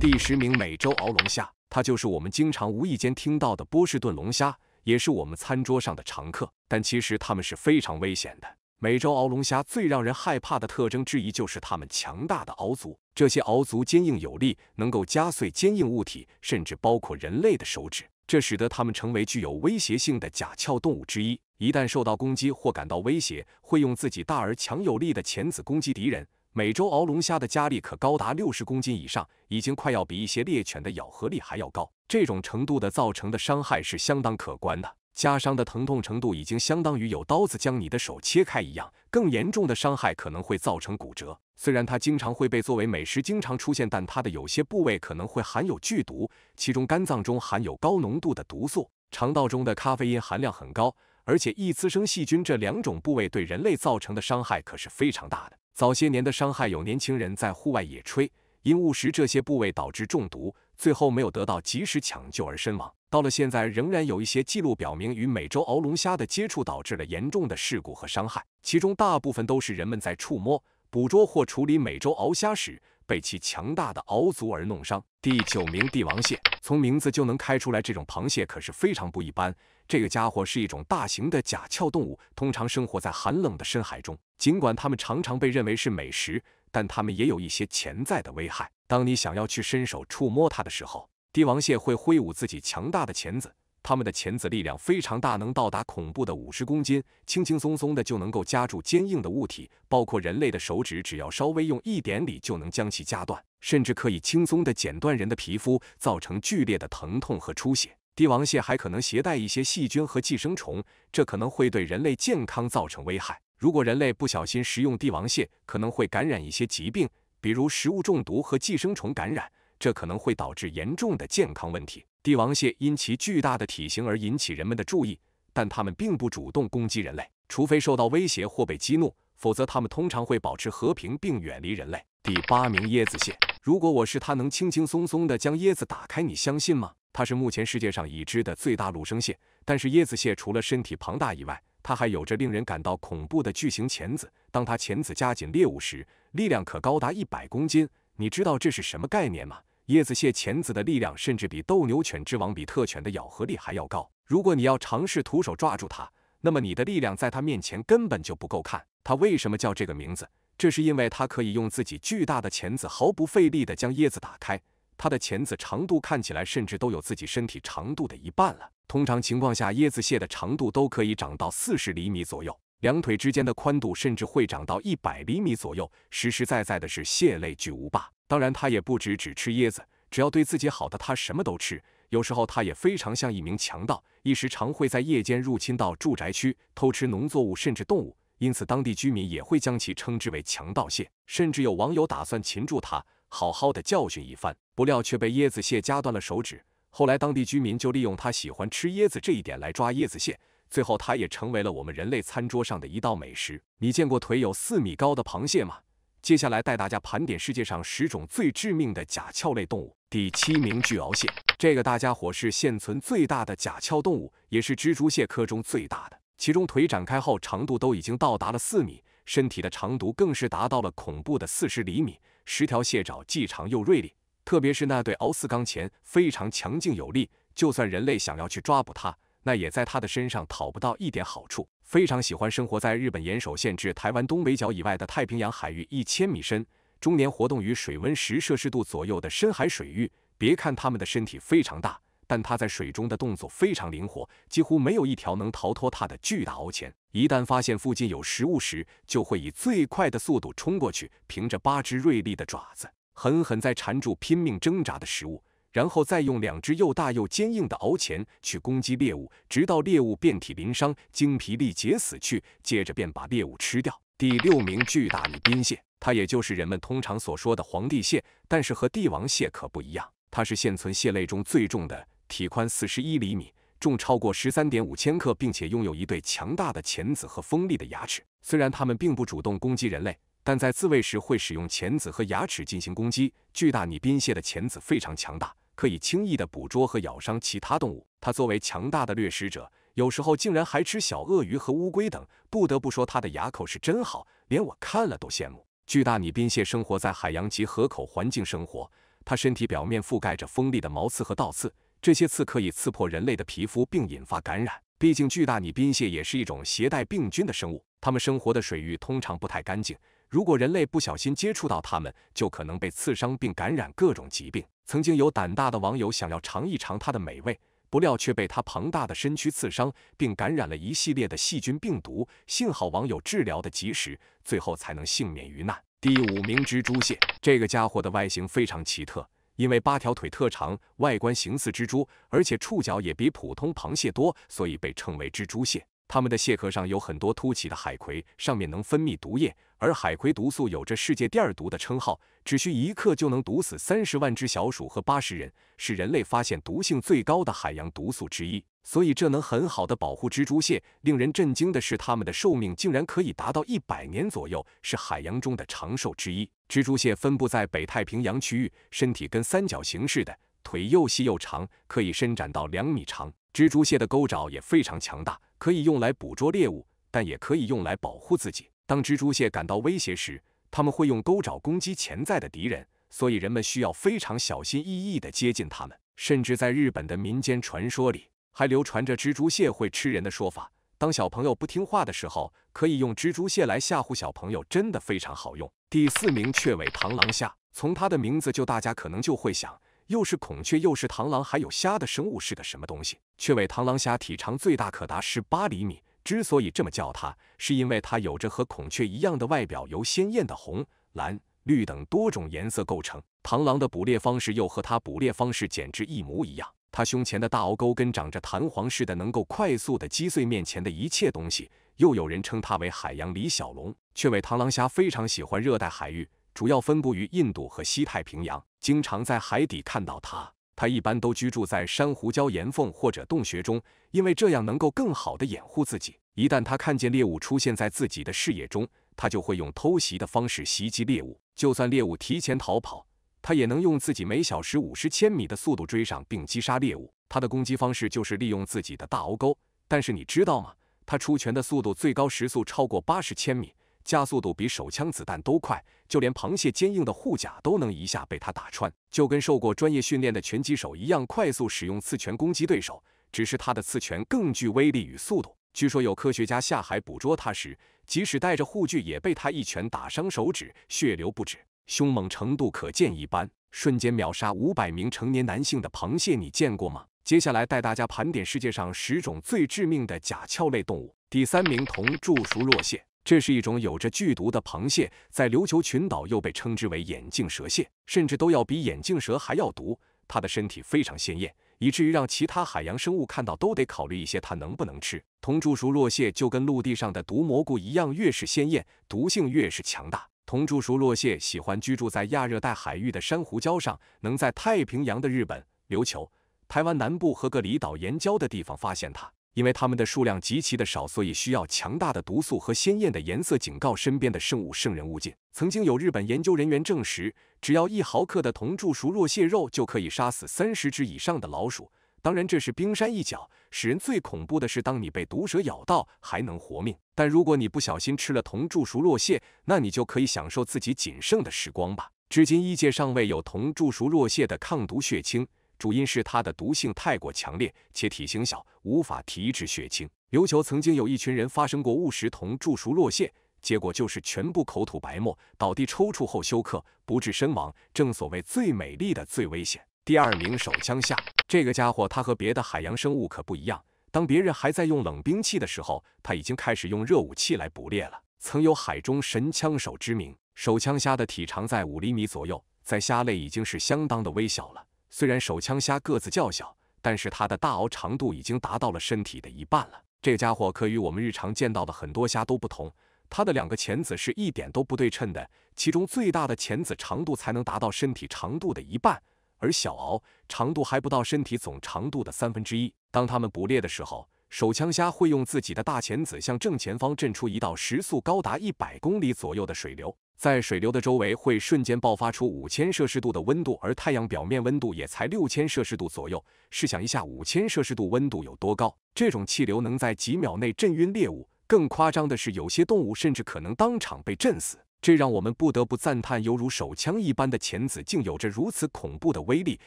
第十名：美洲鳌龙虾。它就是我们经常无意间听到的波士顿龙虾，也是我们餐桌上的常客。但其实它们是非常危险的。美洲螯龙虾最让人害怕的特征之一就是它们强大的螯足，这些螯足坚硬有力，能够夹碎坚硬物体，甚至包括人类的手指。这使得它们成为具有威胁性的甲壳动物之一。一旦受到攻击或感到威胁，会用自己大而强有力的钳子攻击敌人。美洲螯龙虾的加力可高达六十公斤以上，已经快要比一些猎犬的咬合力还要高。这种程度的造成的伤害是相当可观的，夹伤的疼痛程度已经相当于有刀子将你的手切开一样。更严重的伤害可能会造成骨折。虽然它经常会被作为美食经常出现，但它的有些部位可能会含有剧毒，其中肝脏中含有高浓度的毒素，肠道中的咖啡因含量很高，而且易滋生细菌。这两种部位对人类造成的伤害可是非常大的。早些年的伤害有年轻人在户外野炊，因误食这些部位导致中毒，最后没有得到及时抢救而身亡。到了现在，仍然有一些记录表明与美洲螯龙虾的接触导致了严重的事故和伤害，其中大部分都是人们在触摸、捕捉或处理美洲螯虾时。被其强大的螯足而弄伤。第九名，帝王蟹，从名字就能开出来，这种螃蟹可是非常不一般。这个家伙是一种大型的甲壳动物，通常生活在寒冷的深海中。尽管它们常常被认为是美食，但它们也有一些潜在的危害。当你想要去伸手触摸它的时候，帝王蟹会挥舞自己强大的钳子。它们的钳子力量非常大，能到达恐怖的五十公斤，轻轻松松的就能够夹住坚硬的物体，包括人类的手指。只要稍微用一点力，就能将其夹断，甚至可以轻松的剪断人的皮肤，造成剧烈的疼痛和出血。帝王蟹还可能携带一些细菌和寄生虫，这可能会对人类健康造成危害。如果人类不小心食用帝王蟹，可能会感染一些疾病，比如食物中毒和寄生虫感染，这可能会导致严重的健康问题。帝王蟹因其巨大的体型而引起人们的注意，但它们并不主动攻击人类，除非受到威胁或被激怒，否则它们通常会保持和平并远离人类。第八名椰子蟹，如果我是它，能轻轻松松地将椰子打开，你相信吗？它是目前世界上已知的最大陆生蟹。但是椰子蟹除了身体庞大以外，它还有着令人感到恐怖的巨型钳子。当它钳子夹紧猎物时，力量可高达一百公斤。你知道这是什么概念吗？椰子蟹钳子的力量甚至比斗牛犬之王比特犬的咬合力还要高。如果你要尝试徒手抓住它，那么你的力量在它面前根本就不够看。它为什么叫这个名字？这是因为它可以用自己巨大的钳子毫不费力地将椰子打开。它的钳子长度看起来甚至都有自己身体长度的一半了。通常情况下，椰子蟹的长度都可以长到四十厘米左右，两腿之间的宽度甚至会长到一百厘米左右。实实在在的是蟹类巨无霸。当然，它也不止只吃椰子，只要对自己好的，它什么都吃。有时候，它也非常像一名强盗，一时常会在夜间入侵到住宅区，偷吃农作物，甚至动物。因此，当地居民也会将其称之为强盗蟹。甚至有网友打算擒住它，好好的教训一番，不料却被椰子蟹夹断了手指。后来，当地居民就利用它喜欢吃椰子这一点来抓椰子蟹，最后它也成为了我们人类餐桌上的一道美食。你见过腿有四米高的螃蟹吗？接下来带大家盘点世界上十种最致命的甲壳类动物。第七名，巨螯蟹。这个大家伙是现存最大的甲壳动物，也是蜘蛛蟹科中最大的。其中腿展开后长度都已经到达了四米，身体的长度更是达到了恐怖的四十厘米。十条蟹爪既长又锐利，特别是那对螯丝钢钳非常强劲有力。就算人类想要去抓捕它，那也在他的身上讨不到一点好处。非常喜欢生活在日本岩手县至台湾东北角以外的太平洋海域，一千米深，终年活动于水温十摄氏度左右的深海水域。别看它们的身体非常大，但它在水中的动作非常灵活，几乎没有一条能逃脱它的巨大鳌钳。一旦发现附近有食物时，就会以最快的速度冲过去，凭着八只锐利的爪子，狠狠在缠住拼命挣扎的食物。然后再用两只又大又坚硬的螯钳去攻击猎物，直到猎物遍体鳞伤、精疲力竭死去，接着便把猎物吃掉。第六名，巨大的滨蟹，它也就是人们通常所说的皇帝蟹，但是和帝王蟹可不一样，它是现存蟹类中最重的，体宽四十一厘米，重超过十三点五千克，并且拥有一对强大的钳子和锋利的牙齿。虽然它们并不主动攻击人类，但在自卫时会使用钳子和牙齿进行攻击。巨大拟滨蟹的钳子非常强大。可以轻易地捕捉和咬伤其他动物。它作为强大的掠食者，有时候竟然还吃小鳄鱼和乌龟等。不得不说，它的牙口是真好，连我看了都羡慕。巨大拟滨蟹生活在海洋及河口环境生活，它身体表面覆盖着锋利的毛刺和倒刺，这些刺可以刺破人类的皮肤并引发感染。毕竟，巨大拟滨蟹也是一种携带病菌的生物，它们生活的水域通常不太干净。如果人类不小心接触到它们，就可能被刺伤并感染各种疾病。曾经有胆大的网友想要尝一尝它的美味，不料却被它庞大的身躯刺伤，并感染了一系列的细菌病毒。幸好网友治疗的及时，最后才能幸免于难。第五名蜘蛛蟹，这个家伙的外形非常奇特，因为八条腿特长，外观形似蜘蛛，而且触角也比普通螃蟹多，所以被称为蜘蛛蟹。它们的蟹壳上有很多凸起的海葵，上面能分泌毒液，而海葵毒素有着“世界第二毒”的称号，只需一克就能毒死三十万只小鼠和八十人，是人类发现毒性最高的海洋毒素之一。所以这能很好的保护蜘蛛蟹。令人震惊的是，它们的寿命竟然可以达到一百年左右，是海洋中的长寿之一。蜘蛛蟹分布在北太平洋区域，身体跟三角形似的，腿又细又长，可以伸展到两米长。蜘蛛蟹的钩爪也非常强大。可以用来捕捉猎物，但也可以用来保护自己。当蜘蛛蟹感到威胁时，它们会用钩爪攻击潜在的敌人，所以人们需要非常小心翼翼地接近它们。甚至在日本的民间传说里，还流传着蜘蛛蟹会吃人的说法。当小朋友不听话的时候，可以用蜘蛛蟹来吓唬小朋友，真的非常好用。第四名，雀尾螳螂虾。从它的名字就，大家可能就会想。又是孔雀，又是螳螂，还有虾的生物是个什么东西？雀尾螳螂虾体长最大可达十八厘米，之所以这么叫它，是因为它有着和孔雀一样的外表，由鲜艳的红、蓝、绿等多种颜色构成。螳螂的捕猎方式又和它捕猎方式简直一模一样，它胸前的大鳌钩跟长着弹簧似的，能够快速的击碎面前的一切东西。又有人称它为海洋李小龙。雀尾螳螂虾非常喜欢热带海域。主要分布于印度和西太平洋，经常在海底看到它。它一般都居住在珊瑚礁岩缝或者洞穴中，因为这样能够更好地掩护自己。一旦它看见猎物出现在自己的视野中，它就会用偷袭的方式袭击猎物。就算猎物提前逃跑，它也能用自己每小时五十千米的速度追上并击杀猎物。它的攻击方式就是利用自己的大钩钩。但是你知道吗？它出拳的速度最高时速超过八十千米。加速度比手枪子弹都快，就连螃蟹坚硬的护甲都能一下被它打穿，就跟受过专业训练的拳击手一样，快速使用刺拳攻击对手。只是它的刺拳更具威力与速度。据说有科学家下海捕捉它时，即使带着护具也被它一拳打伤手指，血流不止，凶猛程度可见一斑。瞬间秒杀五百名成年男性的螃蟹，你见过吗？接下来带大家盘点世界上十种最致命的甲壳类动物。第三名，铜柱熟若蟹。这是一种有着剧毒的螃蟹，在琉球群岛又被称之为眼镜蛇蟹，甚至都要比眼镜蛇还要毒。它的身体非常鲜艳，以至于让其他海洋生物看到都得考虑一些它能不能吃。铜柱熟若蟹就跟陆地上的毒蘑菇一样，越是鲜艳，毒性越是强大。铜柱熟若蟹喜欢居住在亚热带海域的珊瑚礁上，能在太平洋的日本、琉球、台湾南部和各离岛沿礁的地方发现它。因为它们的数量极其的少，所以需要强大的毒素和鲜艳的颜色警告身边的圣物，圣人勿近。曾经有日本研究人员证实，只要一毫克的铜柱熟若蟹肉就可以杀死三十只以上的老鼠。当然，这是冰山一角。使人最恐怖的是，当你被毒蛇咬到还能活命，但如果你不小心吃了铜柱熟若蟹，那你就可以享受自己仅剩的时光吧。至今，医界尚未有铜柱熟若蟹的抗毒血清。主因是它的毒性太过强烈，且体型小，无法提制血清。琉球曾经有一群人发生过误食同煮熟落蟹，结果就是全部口吐白沫，倒地抽搐后休克，不治身亡。正所谓最美丽的最危险。第二名，手枪虾。这个家伙它和别的海洋生物可不一样，当别人还在用冷兵器的时候，它已经开始用热武器来捕猎了，曾有海中神枪手之名。手枪虾的体长在五厘米左右，在虾类已经是相当的微小了。虽然手枪虾个子较小，但是它的大螯长度已经达到了身体的一半了。这家伙可与我们日常见到的很多虾都不同，它的两个钳子是一点都不对称的，其中最大的钳子长度才能达到身体长度的一半，而小螯长度还不到身体总长度的三分之一。当它们捕猎的时候，手枪虾会用自己的大钳子向正前方震出一道时速高达一百公里左右的水流。在水流的周围会瞬间爆发出五千摄氏度的温度，而太阳表面温度也才六千摄氏度左右。试想一下，五千摄氏度温度有多高？这种气流能在几秒内震晕猎物，更夸张的是，有些动物甚至可能当场被震死。这让我们不得不赞叹，犹如手枪一般的钳子竟有着如此恐怖的威力，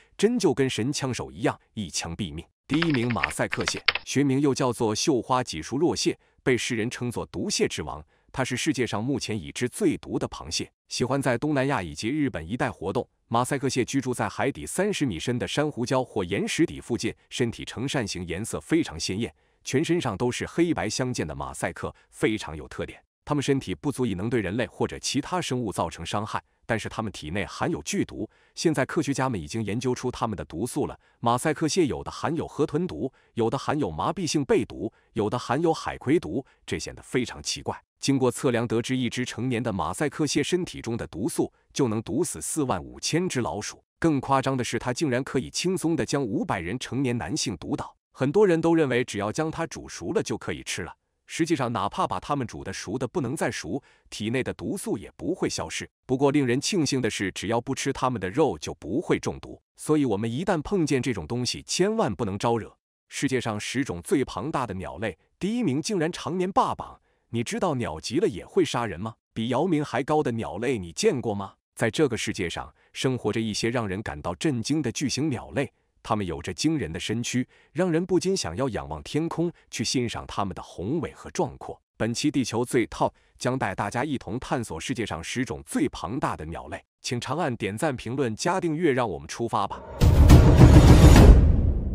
真就跟神枪手一样，一枪毙命。第一名马赛克蟹，学名又叫做绣花几熟若蟹，被世人称作毒蟹之王。它是世界上目前已知最毒的螃蟹，喜欢在东南亚以及日本一带活动。马赛克蟹居住在海底三十米深的珊瑚礁或岩石底附近，身体呈扇形，颜色非常鲜艳，全身上都是黑白相间的马赛克，非常有特点。它们身体不足以能对人类或者其他生物造成伤害，但是它们体内含有剧毒。现在科学家们已经研究出它们的毒素了。马赛克蟹有的含有河豚毒，有的含有麻痹性贝毒，有的含有海葵毒，这显得非常奇怪。经过测量得知，一只成年的马赛克蟹身体中的毒素就能毒死四万五千只老鼠。更夸张的是，它竟然可以轻松的将五百人成年男性毒倒。很多人都认为，只要将它煮熟了就可以吃了。实际上，哪怕把它们煮的熟的不能再熟，体内的毒素也不会消失。不过，令人庆幸的是，只要不吃它们的肉，就不会中毒。所以，我们一旦碰见这种东西，千万不能招惹。世界上十种最庞大的鸟类，第一名竟然常年霸榜。你知道鸟急了也会杀人吗？比姚明还高的鸟类你见过吗？在这个世界上，生活着一些让人感到震惊的巨型鸟类，它们有着惊人的身躯，让人不禁想要仰望天空，去欣赏它们的宏伟和壮阔。本期地球最 top 将带大家一同探索世界上十种最庞大的鸟类，请长按点赞、评论、加订阅，让我们出发吧！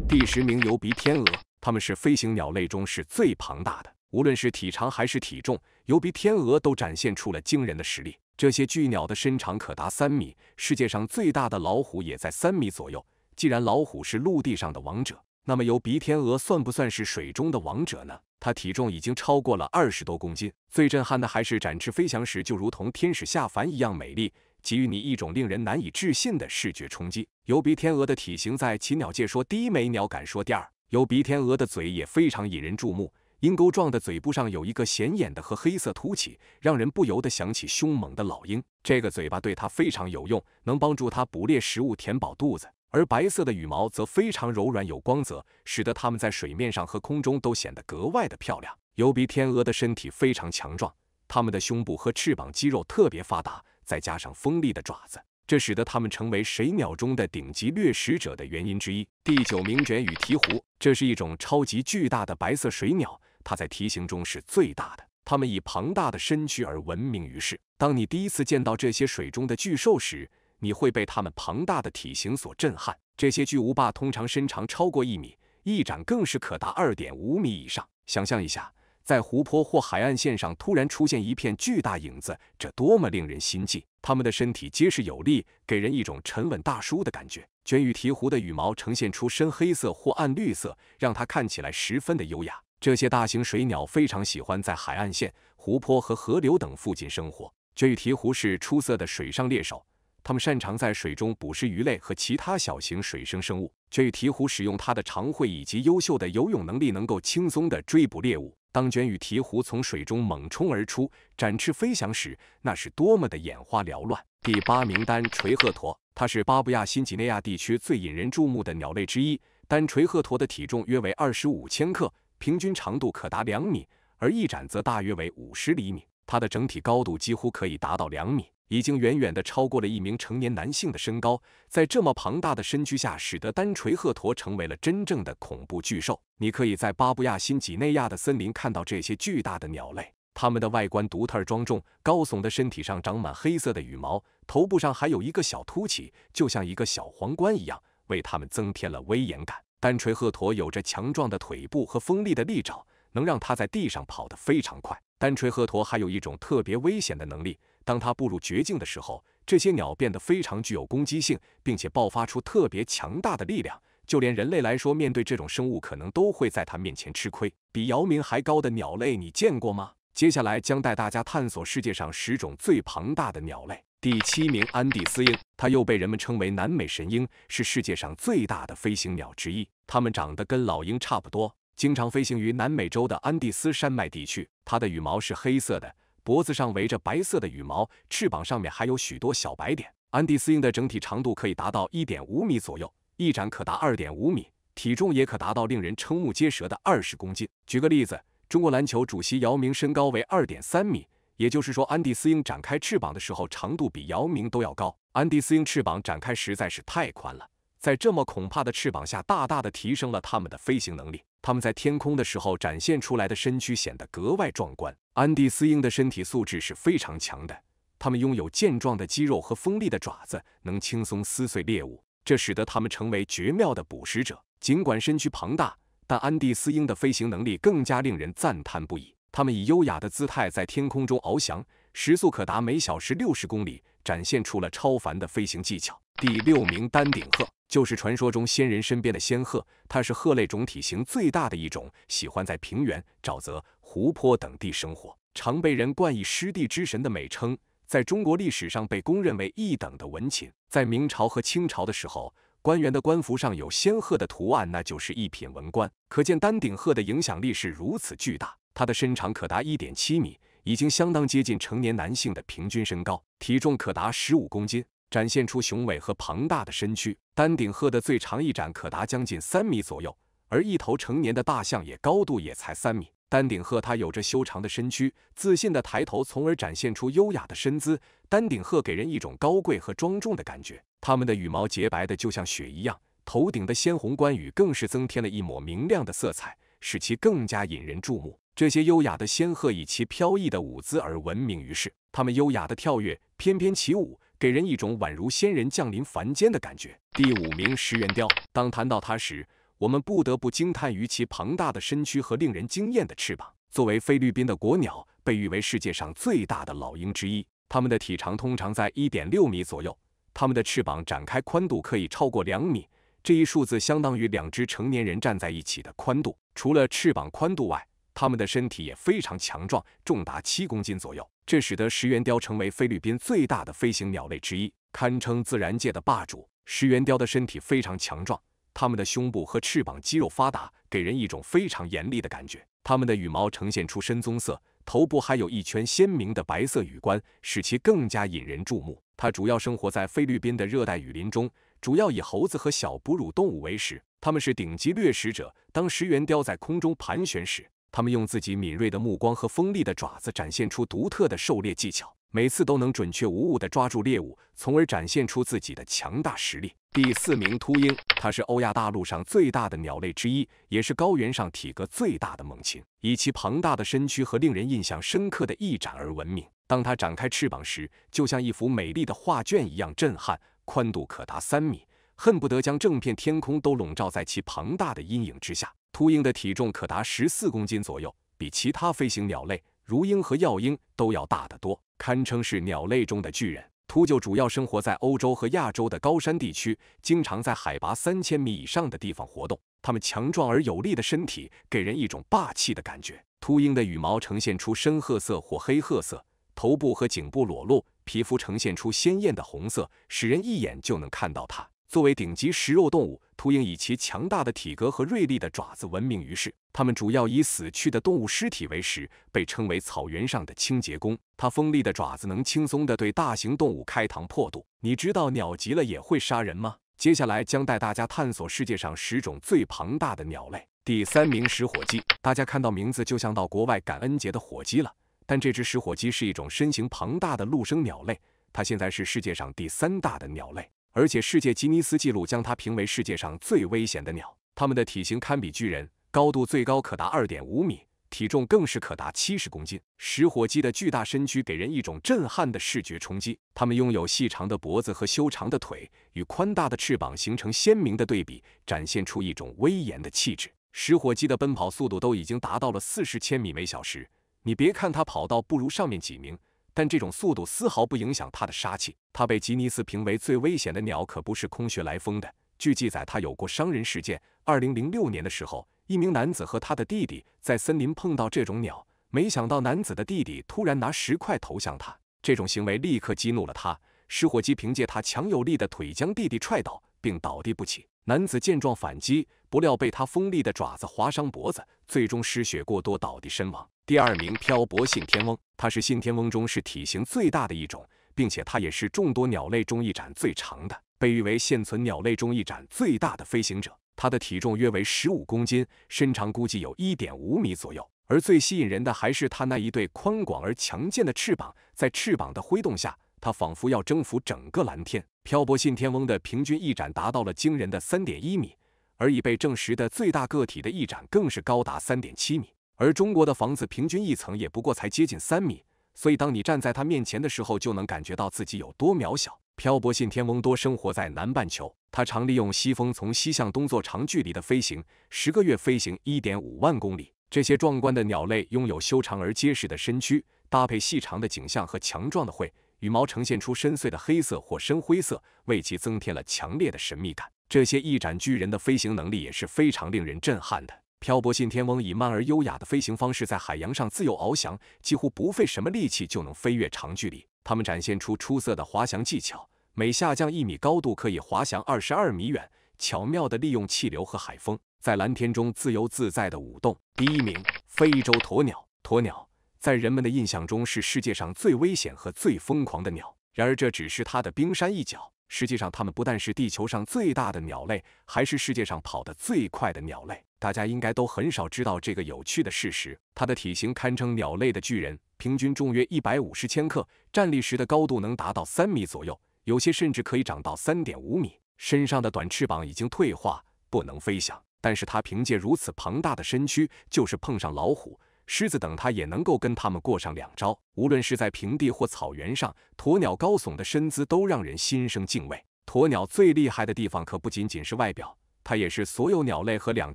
第十名，牛鼻天鹅，它们是飞行鸟类中是最庞大的。无论是体长还是体重，油鼻天鹅都展现出了惊人的实力。这些巨鸟的身长可达三米，世界上最大的老虎也在三米左右。既然老虎是陆地上的王者，那么油鼻天鹅算不算是水中的王者呢？它体重已经超过了二十多公斤。最震撼的还是展翅飞翔时，就如同天使下凡一样美丽，给予你一种令人难以置信的视觉冲击。油鼻天鹅的体型在禽鸟界说第一，没鸟敢说第二。油鼻天鹅的嘴也非常引人注目。鹰钩状的嘴部上有一个显眼的和黑色凸起，让人不由得想起凶猛的老鹰。这个嘴巴对它非常有用，能帮助它捕猎食物、填饱肚子。而白色的羽毛则非常柔软有光泽，使得它们在水面上和空中都显得格外的漂亮。游鼻天鹅的身体非常强壮，它们的胸部和翅膀肌肉特别发达，再加上锋利的爪子，这使得它们成为水鸟中的顶级掠食者的原因之一。第九名卷羽鹈鹕，这是一种超级巨大的白色水鸟。它在体型中是最大的，它们以庞大的身躯而闻名于世。当你第一次见到这些水中的巨兽时，你会被它们庞大的体型所震撼。这些巨无霸通常身长超过一米，翼展更是可达二点五米以上。想象一下，在湖泊或海岸线上突然出现一片巨大影子，这多么令人心悸！它们的身体结实有力，给人一种沉稳大叔的感觉。卷羽鹈鹕的羽毛呈现出深黑色或暗绿色，让它看起来十分的优雅。这些大型水鸟非常喜欢在海岸线、湖泊和河流等附近生活。绝羽鹈鹕是出色的水上猎手，它们擅长在水中捕食鱼类和其他小型水生生物。绝羽鹈鹕使用它的长喙以及优秀的游泳能力，能够轻松地追捕猎物。当卷羽鹈鹕从水中猛冲而出，展翅飞翔时，那是多么的眼花缭乱！第八名单垂鹤鸵，它是巴布亚新几内亚地区最引人注目的鸟类之一。单垂鹤鸵的体重约为二十五千克。平均长度可达两米，而翼展则大约为五十厘米。它的整体高度几乎可以达到两米，已经远远的超过了一名成年男性的身高。在这么庞大的身躯下，使得单垂鹤鸵成为了真正的恐怖巨兽。你可以在巴布亚新几内亚的森林看到这些巨大的鸟类，它们的外观独特而庄重，高耸的身体上长满黑色的羽毛，头部上还有一个小凸起，就像一个小皇冠一样，为它们增添了威严感。单锤鹤鸵有着强壮的腿部和锋利的利爪，能让它在地上跑得非常快。单锤鹤鸵还有一种特别危险的能力，当它步入绝境的时候，这些鸟变得非常具有攻击性，并且爆发出特别强大的力量。就连人类来说，面对这种生物，可能都会在它面前吃亏。比姚明还高的鸟类，你见过吗？接下来将带大家探索世界上十种最庞大的鸟类。第七名安第斯鹰，它又被人们称为南美神鹰，是世界上最大的飞行鸟之一。它们长得跟老鹰差不多，经常飞行于南美洲的安第斯山脉地区。它的羽毛是黑色的，脖子上围着白色的羽毛，翅膀上面还有许多小白点。安第斯鹰的整体长度可以达到一点五米左右，翼展可达二点五米，体重也可达到令人瞠目结舌的二十公斤。举个例子，中国篮球主席姚明身高为二点三米。也就是说，安第斯鹰展开翅膀的时候，长度比姚明都要高。安第斯鹰翅膀展开实在是太宽了，在这么恐怕的翅膀下，大大的提升了它们的飞行能力。它们在天空的时候展现出来的身躯显得格外壮观。安第斯鹰的身体素质是非常强的，它们拥有健壮的肌肉和锋利的爪子，能轻松撕碎猎物，这使得它们成为绝妙的捕食者。尽管身躯庞大，但安第斯鹰的飞行能力更加令人赞叹不已。它们以优雅的姿态在天空中翱翔，时速可达每小时六十公里，展现出了超凡的飞行技巧。第六名丹顶鹤，就是传说中仙人身边的仙鹤。它是鹤类中体型最大的一种，喜欢在平原、沼泽、湖泊等地生活，常被人冠以“湿地之神”的美称。在中国历史上，被公认为一等的文禽。在明朝和清朝的时候，官员的官服上有仙鹤的图案，那就是一品文官。可见丹顶鹤的影响力是如此巨大。它的身长可达一点七米，已经相当接近成年男性的平均身高，体重可达十五公斤，展现出雄伟和庞大的身躯。丹顶鹤的最长一展可达将近三米左右，而一头成年的大象也高度也才三米。丹顶鹤它有着修长的身躯，自信的抬头，从而展现出优雅的身姿。丹顶鹤给人一种高贵和庄重的感觉。它们的羽毛洁白的就像雪一样，头顶的鲜红冠羽更是增添了一抹明亮的色彩，使其更加引人注目。这些优雅的仙鹤以其飘逸的舞姿而闻名于世。它们优雅的跳跃、翩翩起舞，给人一种宛如仙人降临凡间的感觉。第五名，石原雕。当谈到它时，我们不得不惊叹于其庞大的身躯和令人惊艳的翅膀。作为菲律宾的国鸟，被誉为世界上最大的老鹰之一。它们的体长通常在一点六米左右，它们的翅膀展开宽度可以超过两米，这一数字相当于两只成年人站在一起的宽度。除了翅膀宽度外，它们的身体也非常强壮，重达七公斤左右，这使得石原雕成为菲律宾最大的飞行鸟类之一，堪称自然界的霸主。石原雕的身体非常强壮，它们的胸部和翅膀肌肉发达，给人一种非常严厉的感觉。它们的羽毛呈现出深棕色，头部还有一圈鲜明的白色羽冠，使其更加引人注目。它主要生活在菲律宾的热带雨林中，主要以猴子和小哺乳动物为食。它们是顶级掠食者，当石原雕在空中盘旋时，他们用自己敏锐的目光和锋利的爪子展现出独特的狩猎技巧，每次都能准确无误的抓住猎物，从而展现出自己的强大实力。第四名秃鹰，它是欧亚大陆上最大的鸟类之一，也是高原上体格最大的猛禽，以其庞大的身躯和令人印象深刻的翼展而闻名。当它展开翅膀时，就像一幅美丽的画卷一样震撼，宽度可达三米，恨不得将整片天空都笼罩在其庞大的阴影之下。秃鹰的体重可达十四公斤左右，比其他飞行鸟类如鹰和鹞鹰都要大得多，堪称是鸟类中的巨人。秃鹫主要生活在欧洲和亚洲的高山地区，经常在海拔三千米以上的地方活动。它们强壮而有力的身体，给人一种霸气的感觉。秃鹰的羽毛呈现出深褐色或黑褐色，头部和颈部裸露，皮肤呈现出鲜艳的红色，使人一眼就能看到它。作为顶级食肉动物，秃鹰以其强大的体格和锐利的爪子闻名于世。它们主要以死去的动物尸体为食，被称为草原上的清洁工。它锋利的爪子能轻松的对大型动物开膛破肚。你知道鸟急了也会杀人吗？接下来将带大家探索世界上十种最庞大的鸟类。第三名，食火鸡。大家看到名字就像到国外感恩节的火鸡了，但这只食火鸡是一种身形庞大的陆生鸟类，它现在是世界上第三大的鸟类。而且，世界吉尼斯纪录将它评为世界上最危险的鸟。它们的体型堪比巨人，高度最高可达二点五米，体重更是可达七十公斤。食火鸡的巨大身躯给人一种震撼的视觉冲击。它们拥有细长的脖子和修长的腿，与宽大的翅膀形成鲜明的对比，展现出一种威严的气质。食火鸡的奔跑速度都已经达到了四十千米每小时。你别看它跑道不如上面几名。但这种速度丝毫不影响他的杀气。他被吉尼斯评为最危险的鸟，可不是空穴来风的。据记载，他有过伤人事件。二零零六年的时候，一名男子和他的弟弟在森林碰到这种鸟，没想到男子的弟弟突然拿石块投向他，这种行为立刻激怒了他。失火鸡凭借他强有力的腿将弟弟踹倒，并倒地不起。男子见状反击，不料被他锋利的爪子划伤脖子，最终失血过多倒地身亡。第二名漂泊信天翁，它是信天翁中是体型最大的一种，并且它也是众多鸟类中翼展最长的，被誉为现存鸟类中翼展最大的飞行者。它的体重约为十五公斤，身长估计有一点五米左右。而最吸引人的还是它那一对宽广而强健的翅膀，在翅膀的挥动下。它仿佛要征服整个蓝天。漂泊信天翁的平均翼展达到了惊人的三点一米，而已被证实的最大个体的翼展更是高达三点七米。而中国的房子平均一层也不过才接近三米，所以当你站在它面前的时候，就能感觉到自己有多渺小。漂泊信天翁多生活在南半球，它常利用西风从西向东做长距离的飞行，十个月飞行一点五万公里。这些壮观的鸟类拥有修长而结实的身躯，搭配细长的颈项和强壮的喙。羽毛呈现出深邃的黑色或深灰色，为其增添了强烈的神秘感。这些翼展巨人的飞行能力也是非常令人震撼的。漂泊信天翁以慢而优雅的飞行方式在海洋上自由翱翔，几乎不费什么力气就能飞越长距离。它们展现出出色的滑翔技巧，每下降一米高度可以滑翔二十二米远，巧妙地利用气流和海风，在蓝天中自由自在地舞动。第一名：非洲鸵鸟，鸵鸟。在人们的印象中，是世界上最危险和最疯狂的鸟。然而，这只是它的冰山一角。实际上，它们不但是地球上最大的鸟类，还是世界上跑得最快的鸟类。大家应该都很少知道这个有趣的事实。它的体型堪称鸟类的巨人，平均重约一百五十千克，站立时的高度能达到三米左右，有些甚至可以长到三点五米。身上的短翅膀已经退化，不能飞翔。但是，它凭借如此庞大的身躯，就是碰上老虎。狮子等它也能够跟它们过上两招，无论是在平地或草原上，鸵鸟高耸的身姿都让人心生敬畏。鸵鸟最厉害的地方可不仅仅是外表，它也是所有鸟类和两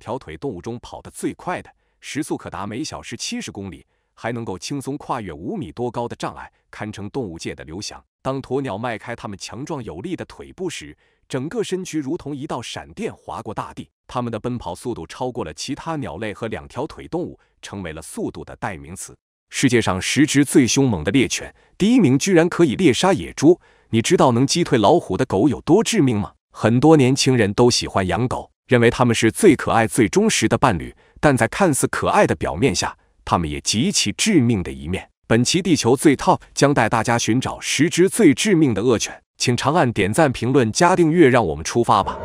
条腿动物中跑得最快的，时速可达每小时七十公里，还能够轻松跨越五米多高的障碍，堪称动物界的刘翔。当鸵鸟迈开它们强壮有力的腿部时，整个身躯如同一道闪电划过大地。它们的奔跑速度超过了其他鸟类和两条腿动物，成为了速度的代名词。世界上十只最凶猛的猎犬，第一名居然可以猎杀野猪。你知道能击退老虎的狗有多致命吗？很多年轻人都喜欢养狗，认为它们是最可爱、最忠实的伴侣。但在看似可爱的表面下，它们也极其致命的一面。本期《地球最 top》将带大家寻找十只最致命的恶犬，请长按点赞、评论、加订阅，让我们出发吧！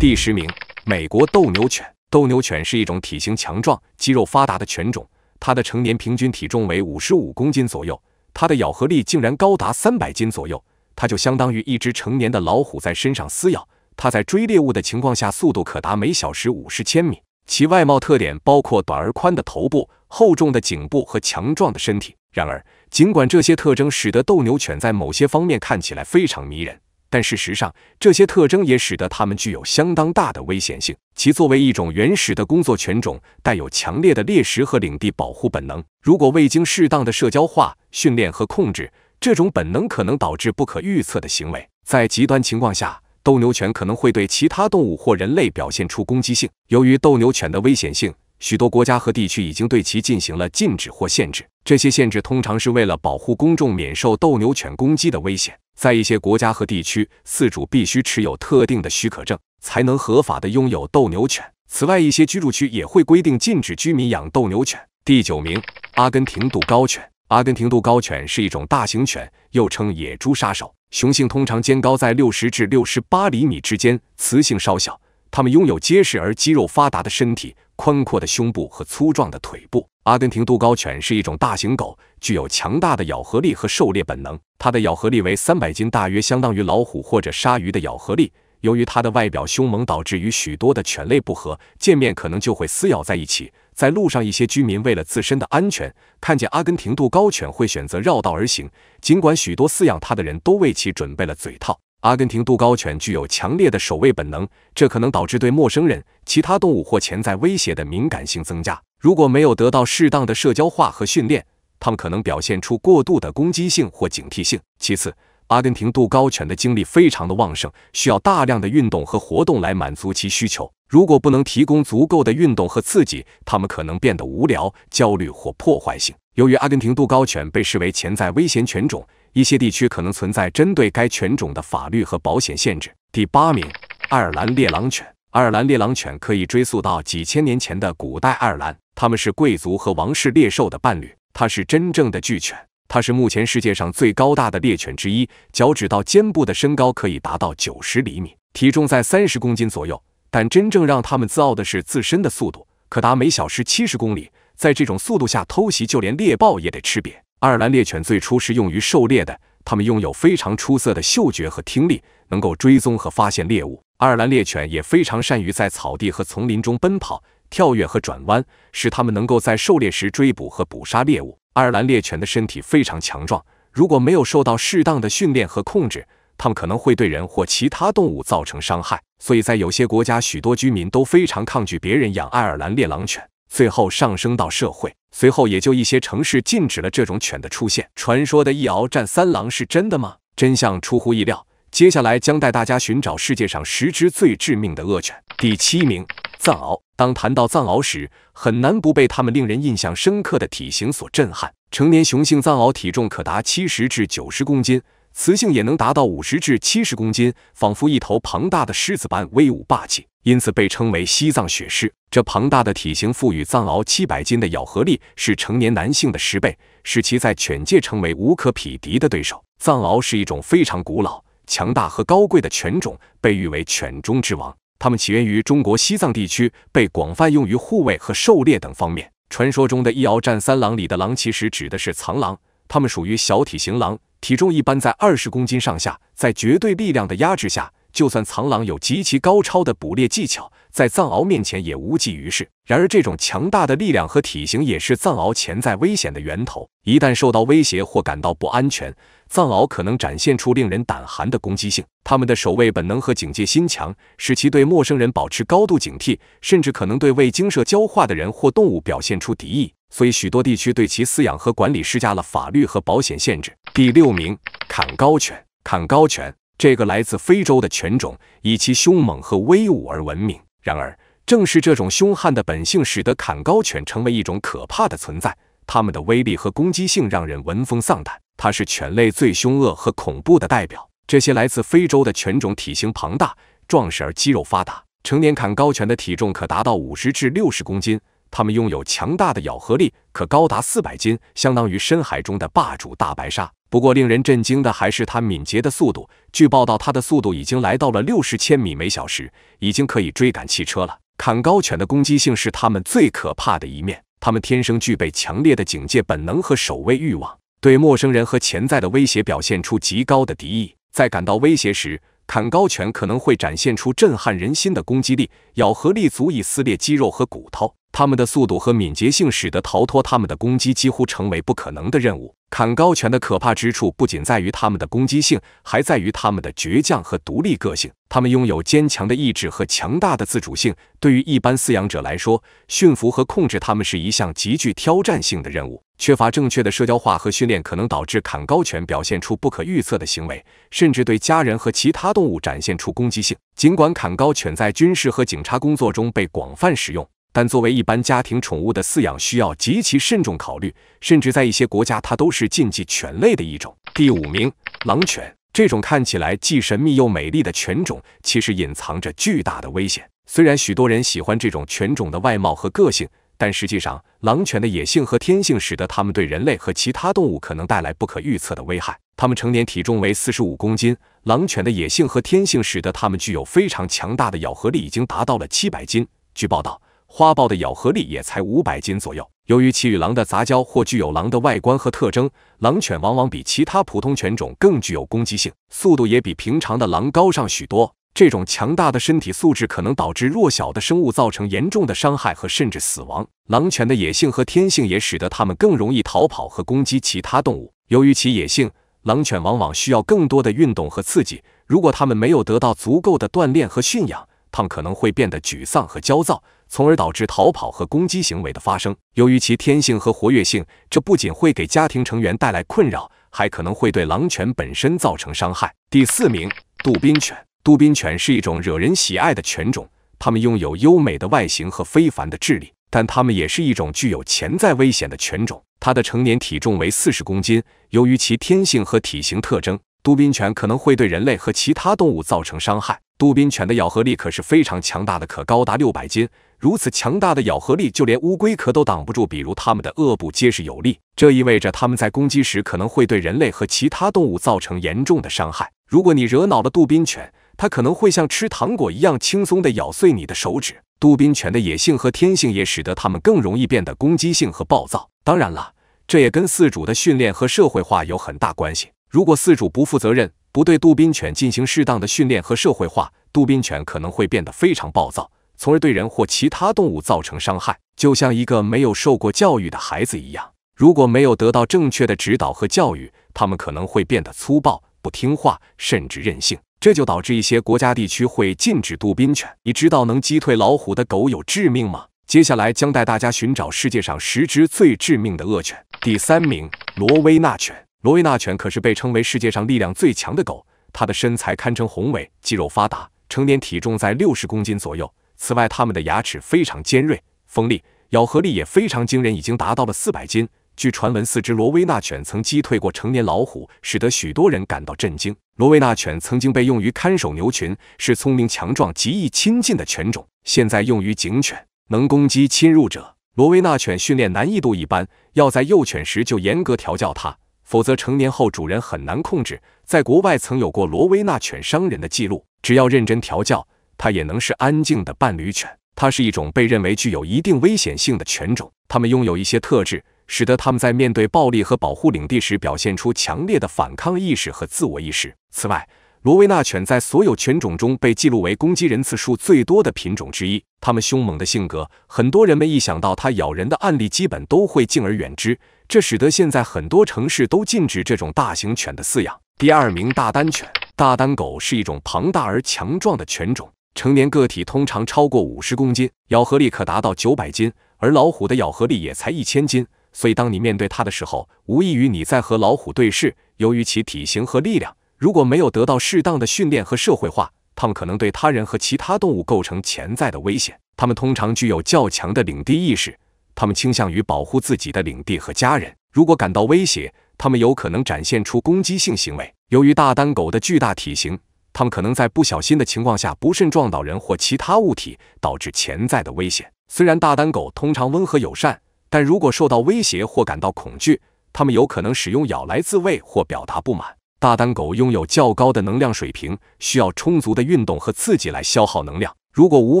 第十名，美国斗牛犬。斗牛犬是一种体型强壮、肌肉发达的犬种，它的成年平均体重为五十五公斤左右，它的咬合力竟然高达三百斤左右，它就相当于一只成年的老虎在身上撕咬。它在追猎物的情况下，速度可达每小时五十千米。其外貌特点包括短而宽的头部、厚重的颈部和强壮的身体。然而，尽管这些特征使得斗牛犬在某些方面看起来非常迷人。但事实上，这些特征也使得它们具有相当大的危险性。其作为一种原始的工作犬种，带有强烈的猎食和领地保护本能。如果未经适当的社交化、训练和控制，这种本能可能导致不可预测的行为。在极端情况下，斗牛犬可能会对其他动物或人类表现出攻击性。由于斗牛犬的危险性，许多国家和地区已经对其进行了禁止或限制。这些限制通常是为了保护公众免受斗牛犬攻击的危险。在一些国家和地区，饲主必须持有特定的许可证，才能合法的拥有斗牛犬。此外，一些居住区也会规定禁止居民养斗牛犬。第九名，阿根廷杜高犬。阿根廷杜高犬是一种大型犬，又称野猪杀手。雄性通常肩高在六十至六十八厘米之间，雌性稍小。它们拥有结实而肌肉发达的身体。宽阔的胸部和粗壮的腿部，阿根廷杜高犬是一种大型狗，具有强大的咬合力和狩猎本能。它的咬合力为三百斤，大约相当于老虎或者鲨鱼的咬合力。由于它的外表凶猛，导致与许多的犬类不合，见面可能就会撕咬在一起。在路上，一些居民为了自身的安全，看见阿根廷杜高犬会选择绕道而行。尽管许多饲养它的人都为其准备了嘴套。阿根廷杜高犬具有强烈的守卫本能，这可能导致对陌生人、其他动物或潜在威胁的敏感性增加。如果没有得到适当的社交化和训练，它们可能表现出过度的攻击性或警惕性。其次，阿根廷杜高犬的精力非常的旺盛，需要大量的运动和活动来满足其需求。如果不能提供足够的运动和刺激，它们可能变得无聊、焦虑或破坏性。由于阿根廷杜高犬被视为潜在危险犬种。一些地区可能存在针对该犬种的法律和保险限制。第八名，爱尔兰猎狼犬。爱尔兰猎狼犬可以追溯到几千年前的古代爱尔兰，它们是贵族和王室猎兽的伴侣。它是真正的巨犬，它是目前世界上最高大的猎犬之一，脚趾到肩部的身高可以达到九十厘米，体重在三十公斤左右。但真正让它们自傲的是自身的速度，可达每小时七十公里。在这种速度下偷袭，就连猎豹也得吃瘪。爱尔兰猎犬最初是用于狩猎的，它们拥有非常出色的嗅觉和听力，能够追踪和发现猎物。爱尔兰猎犬也非常善于在草地和丛林中奔跑、跳跃和转弯，使它们能够在狩猎时追捕和捕杀猎物。爱尔兰猎犬的身体非常强壮，如果没有受到适当的训练和控制，它们可能会对人或其他动物造成伤害。所以在有些国家，许多居民都非常抗拒别人养爱尔兰猎狼犬。最后上升到社会，随后也就一些城市禁止了这种犬的出现。传说的“一獒战三狼”是真的吗？真相出乎意料。接下来将带大家寻找世界上十只最致命的恶犬。第七名，藏獒。当谈到藏獒时，很难不被它们令人印象深刻的体型所震撼。成年雄性藏獒体重可达七十至九十公斤。雌性也能达到五十至七十公斤，仿佛一头庞大的狮子般威武霸气，因此被称为西藏雪狮。这庞大的体型赋予藏獒七百斤的咬合力，是成年男性的十倍，使其在犬界成为无可匹敌的对手。藏獒是一种非常古老、强大和高贵的犬种，被誉为犬中之王。它们起源于中国西藏地区，被广泛用于护卫和狩猎等方面。传说中的“一獒战三狼”里的狼，其实指的是藏狼。它们属于小体型狼，体重一般在二十公斤上下。在绝对力量的压制下，就算藏狼有极其高超的捕猎技巧，在藏獒面前也无济于事。然而，这种强大的力量和体型也是藏獒潜在危险的源头。一旦受到威胁或感到不安全，藏獒可能展现出令人胆寒的攻击性。它们的守卫本能和警戒心强，使其对陌生人保持高度警惕，甚至可能对未经社交化的人或动物表现出敌意。所以，许多地区对其饲养和管理施加了法律和保险限制。第六名，坎高犬。坎高犬这个来自非洲的犬种，以其凶猛和威武而闻名。然而，正是这种凶悍的本性，使得坎高犬成为一种可怕的存在。它们的威力和攻击性让人闻风丧胆。它是犬类最凶恶和恐怖的代表。这些来自非洲的犬种体型庞大、壮实而肌肉发达，成年坎高犬的体重可达到五十至六十公斤。它们拥有强大的咬合力，可高达四百斤，相当于深海中的霸主大白鲨。不过，令人震惊的还是它敏捷的速度。据报道，它的速度已经来到了六十千米每小时，已经可以追赶汽车了。坎高犬的攻击性是它们最可怕的一面。它们天生具备强烈的警戒本能和守卫欲望，对陌生人和潜在的威胁表现出极高的敌意。在感到威胁时，砍高犬可能会展现出震撼人心的攻击力，咬合力足以撕裂肌肉和骨头。它们的速度和敏捷性使得逃脱它们的攻击几乎成为不可能的任务。砍高犬的可怕之处不仅在于它们的攻击性，还在于它们的倔强和独立个性。它们拥有坚强的意志和强大的自主性，对于一般饲养者来说，驯服和控制它们是一项极具挑战性的任务。缺乏正确的社交化和训练，可能导致坎高犬表现出不可预测的行为，甚至对家人和其他动物展现出攻击性。尽管坎高犬在军事和警察工作中被广泛使用，但作为一般家庭宠物的饲养需要极其慎重考虑，甚至在一些国家它都是禁忌犬类的一种。第五名，狼犬。这种看起来既神秘又美丽的犬种，其实隐藏着巨大的危险。虽然许多人喜欢这种犬种的外貌和个性，但实际上，狼犬的野性和天性使得它们对人类和其他动物可能带来不可预测的危害。它们成年体重为四十五公斤。狼犬的野性和天性使得它们具有非常强大的咬合力，已经达到了七百斤。据报道，花豹的咬合力也才五百斤左右。由于其与狼的杂交或具有狼的外观和特征，狼犬往往比其他普通犬种更具有攻击性，速度也比平常的狼高上许多。这种强大的身体素质可能导致弱小的生物造成严重的伤害和甚至死亡。狼犬的野性和天性也使得它们更容易逃跑和攻击其他动物。由于其野性，狼犬往往需要更多的运动和刺激。如果它们没有得到足够的锻炼和驯养，它们可能会变得沮丧和焦躁，从而导致逃跑和攻击行为的发生。由于其天性和活跃性，这不仅会给家庭成员带来困扰，还可能会对狼犬本身造成伤害。第四名，杜宾犬。杜宾犬是一种惹人喜爱的犬种，它们拥有优美的外形和非凡的智力，但它们也是一种具有潜在危险的犬种。它的成年体重为四十公斤，由于其天性和体型特征，杜宾犬可能会对人类和其他动物造成伤害。杜宾犬的咬合力可是非常强大的，可高达六百斤。如此强大的咬合力，就连乌龟壳都挡不住。比如它们的颚部结实有力，这意味着它们在攻击时可能会对人类和其他动物造成严重的伤害。如果你惹恼了杜宾犬，它可能会像吃糖果一样轻松的咬碎你的手指。杜宾犬的野性和天性也使得它们更容易变得攻击性和暴躁。当然了，这也跟饲主的训练和社会化有很大关系。如果饲主不负责任，不对杜宾犬进行适当的训练和社会化，杜宾犬可能会变得非常暴躁，从而对人或其他动物造成伤害。就像一个没有受过教育的孩子一样，如果没有得到正确的指导和教育，它们可能会变得粗暴、不听话，甚至任性。这就导致一些国家地区会禁止杜宾犬。你知道能击退老虎的狗有致命吗？接下来将带大家寻找世界上十只最致命的恶犬。第三名，罗威纳犬。罗威纳犬可是被称为世界上力量最强的狗，它的身材堪称宏伟，肌肉发达，成年体重在六十公斤左右。此外，它们的牙齿非常尖锐锋利，咬合力也非常惊人，已经达到了四百斤。据传闻，四只罗威纳犬曾击退过成年老虎，使得许多人感到震惊。罗威纳犬曾经被用于看守牛群，是聪明、强壮、极易亲近的犬种。现在用于警犬，能攻击侵入者。罗威纳犬训练难易度一般，要在幼犬时就严格调教它，否则成年后主人很难控制。在国外曾有过罗威纳犬伤人的记录。只要认真调教，它也能是安静的伴侣犬。它是一种被认为具有一定危险性的犬种，它们拥有一些特质。使得他们在面对暴力和保护领地时，表现出强烈的反抗意识和自我意识。此外，罗威纳犬在所有犬种中被记录为攻击人次数最多的品种之一。它们凶猛的性格，很多人们一想到它咬人的案例，基本都会敬而远之。这使得现在很多城市都禁止这种大型犬的饲养。第二名，大丹犬。大丹狗是一种庞大而强壮的犬种，成年个体通常超过五十公斤，咬合力可达到九百斤，而老虎的咬合力也才一千斤。所以，当你面对它的时候，无异于你在和老虎对视。由于其体型和力量，如果没有得到适当的训练和社会化，它们可能对他人和其他动物构成潜在的危险。它们通常具有较强的领地意识，它们倾向于保护自己的领地和家人。如果感到威胁，它们有可能展现出攻击性行为。由于大丹狗的巨大体型，它们可能在不小心的情况下不慎撞倒人或其他物体，导致潜在的危险。虽然大丹狗通常温和友善。但如果受到威胁或感到恐惧，它们有可能使用咬来自卫或表达不满。大单狗拥有较高的能量水平，需要充足的运动和刺激来消耗能量。如果无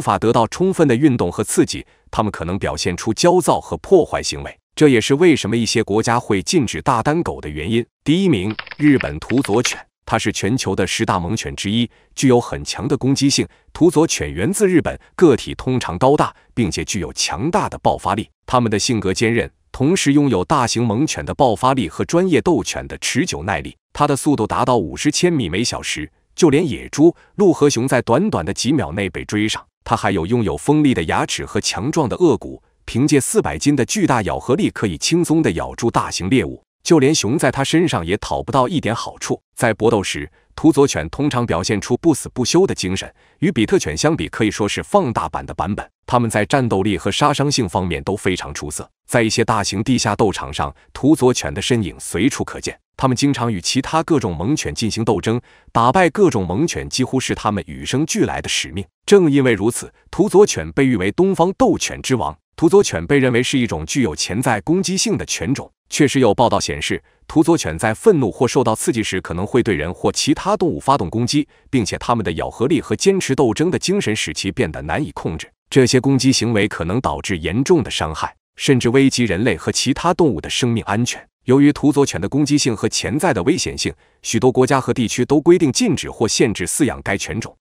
法得到充分的运动和刺激，它们可能表现出焦躁和破坏行为。这也是为什么一些国家会禁止大单狗的原因。第一名：日本土佐犬。它是全球的十大猛犬之一，具有很强的攻击性。土佐犬源自日本，个体通常高大，并且具有强大的爆发力。它们的性格坚韧，同时拥有大型猛犬的爆发力和专业斗犬的持久耐力。它的速度达到五十千米每小时，就连野猪、鹿和熊在短短的几秒内被追上。它还有拥有锋利的牙齿和强壮的颚骨，凭借四百斤的巨大咬合力，可以轻松地咬住大型猎物。就连熊在它身上也讨不到一点好处。在搏斗时，土佐犬通常表现出不死不休的精神，与比特犬相比，可以说是放大版的版本。它们在战斗力和杀伤性方面都非常出色。在一些大型地下斗场上，土佐犬的身影随处可见。它们经常与其他各种猛犬进行斗争，打败各种猛犬几乎是它们与生俱来的使命。正因为如此，土佐犬被誉为东方斗犬之王。土佐犬被认为是一种具有潜在攻击性的犬种。确实有报道显示，土佐犬在愤怒或受到刺激时可能会对人或其他动物发动攻击，并且它们的咬合力和坚持斗争的精神使其变得难以控制。这些攻击行为可能导致严重的伤害，甚至危及人类和其他动物的生命安全。由于土佐犬的攻击性和潜在的危险性，许多国家和地区都规定禁止或限制饲养该犬种。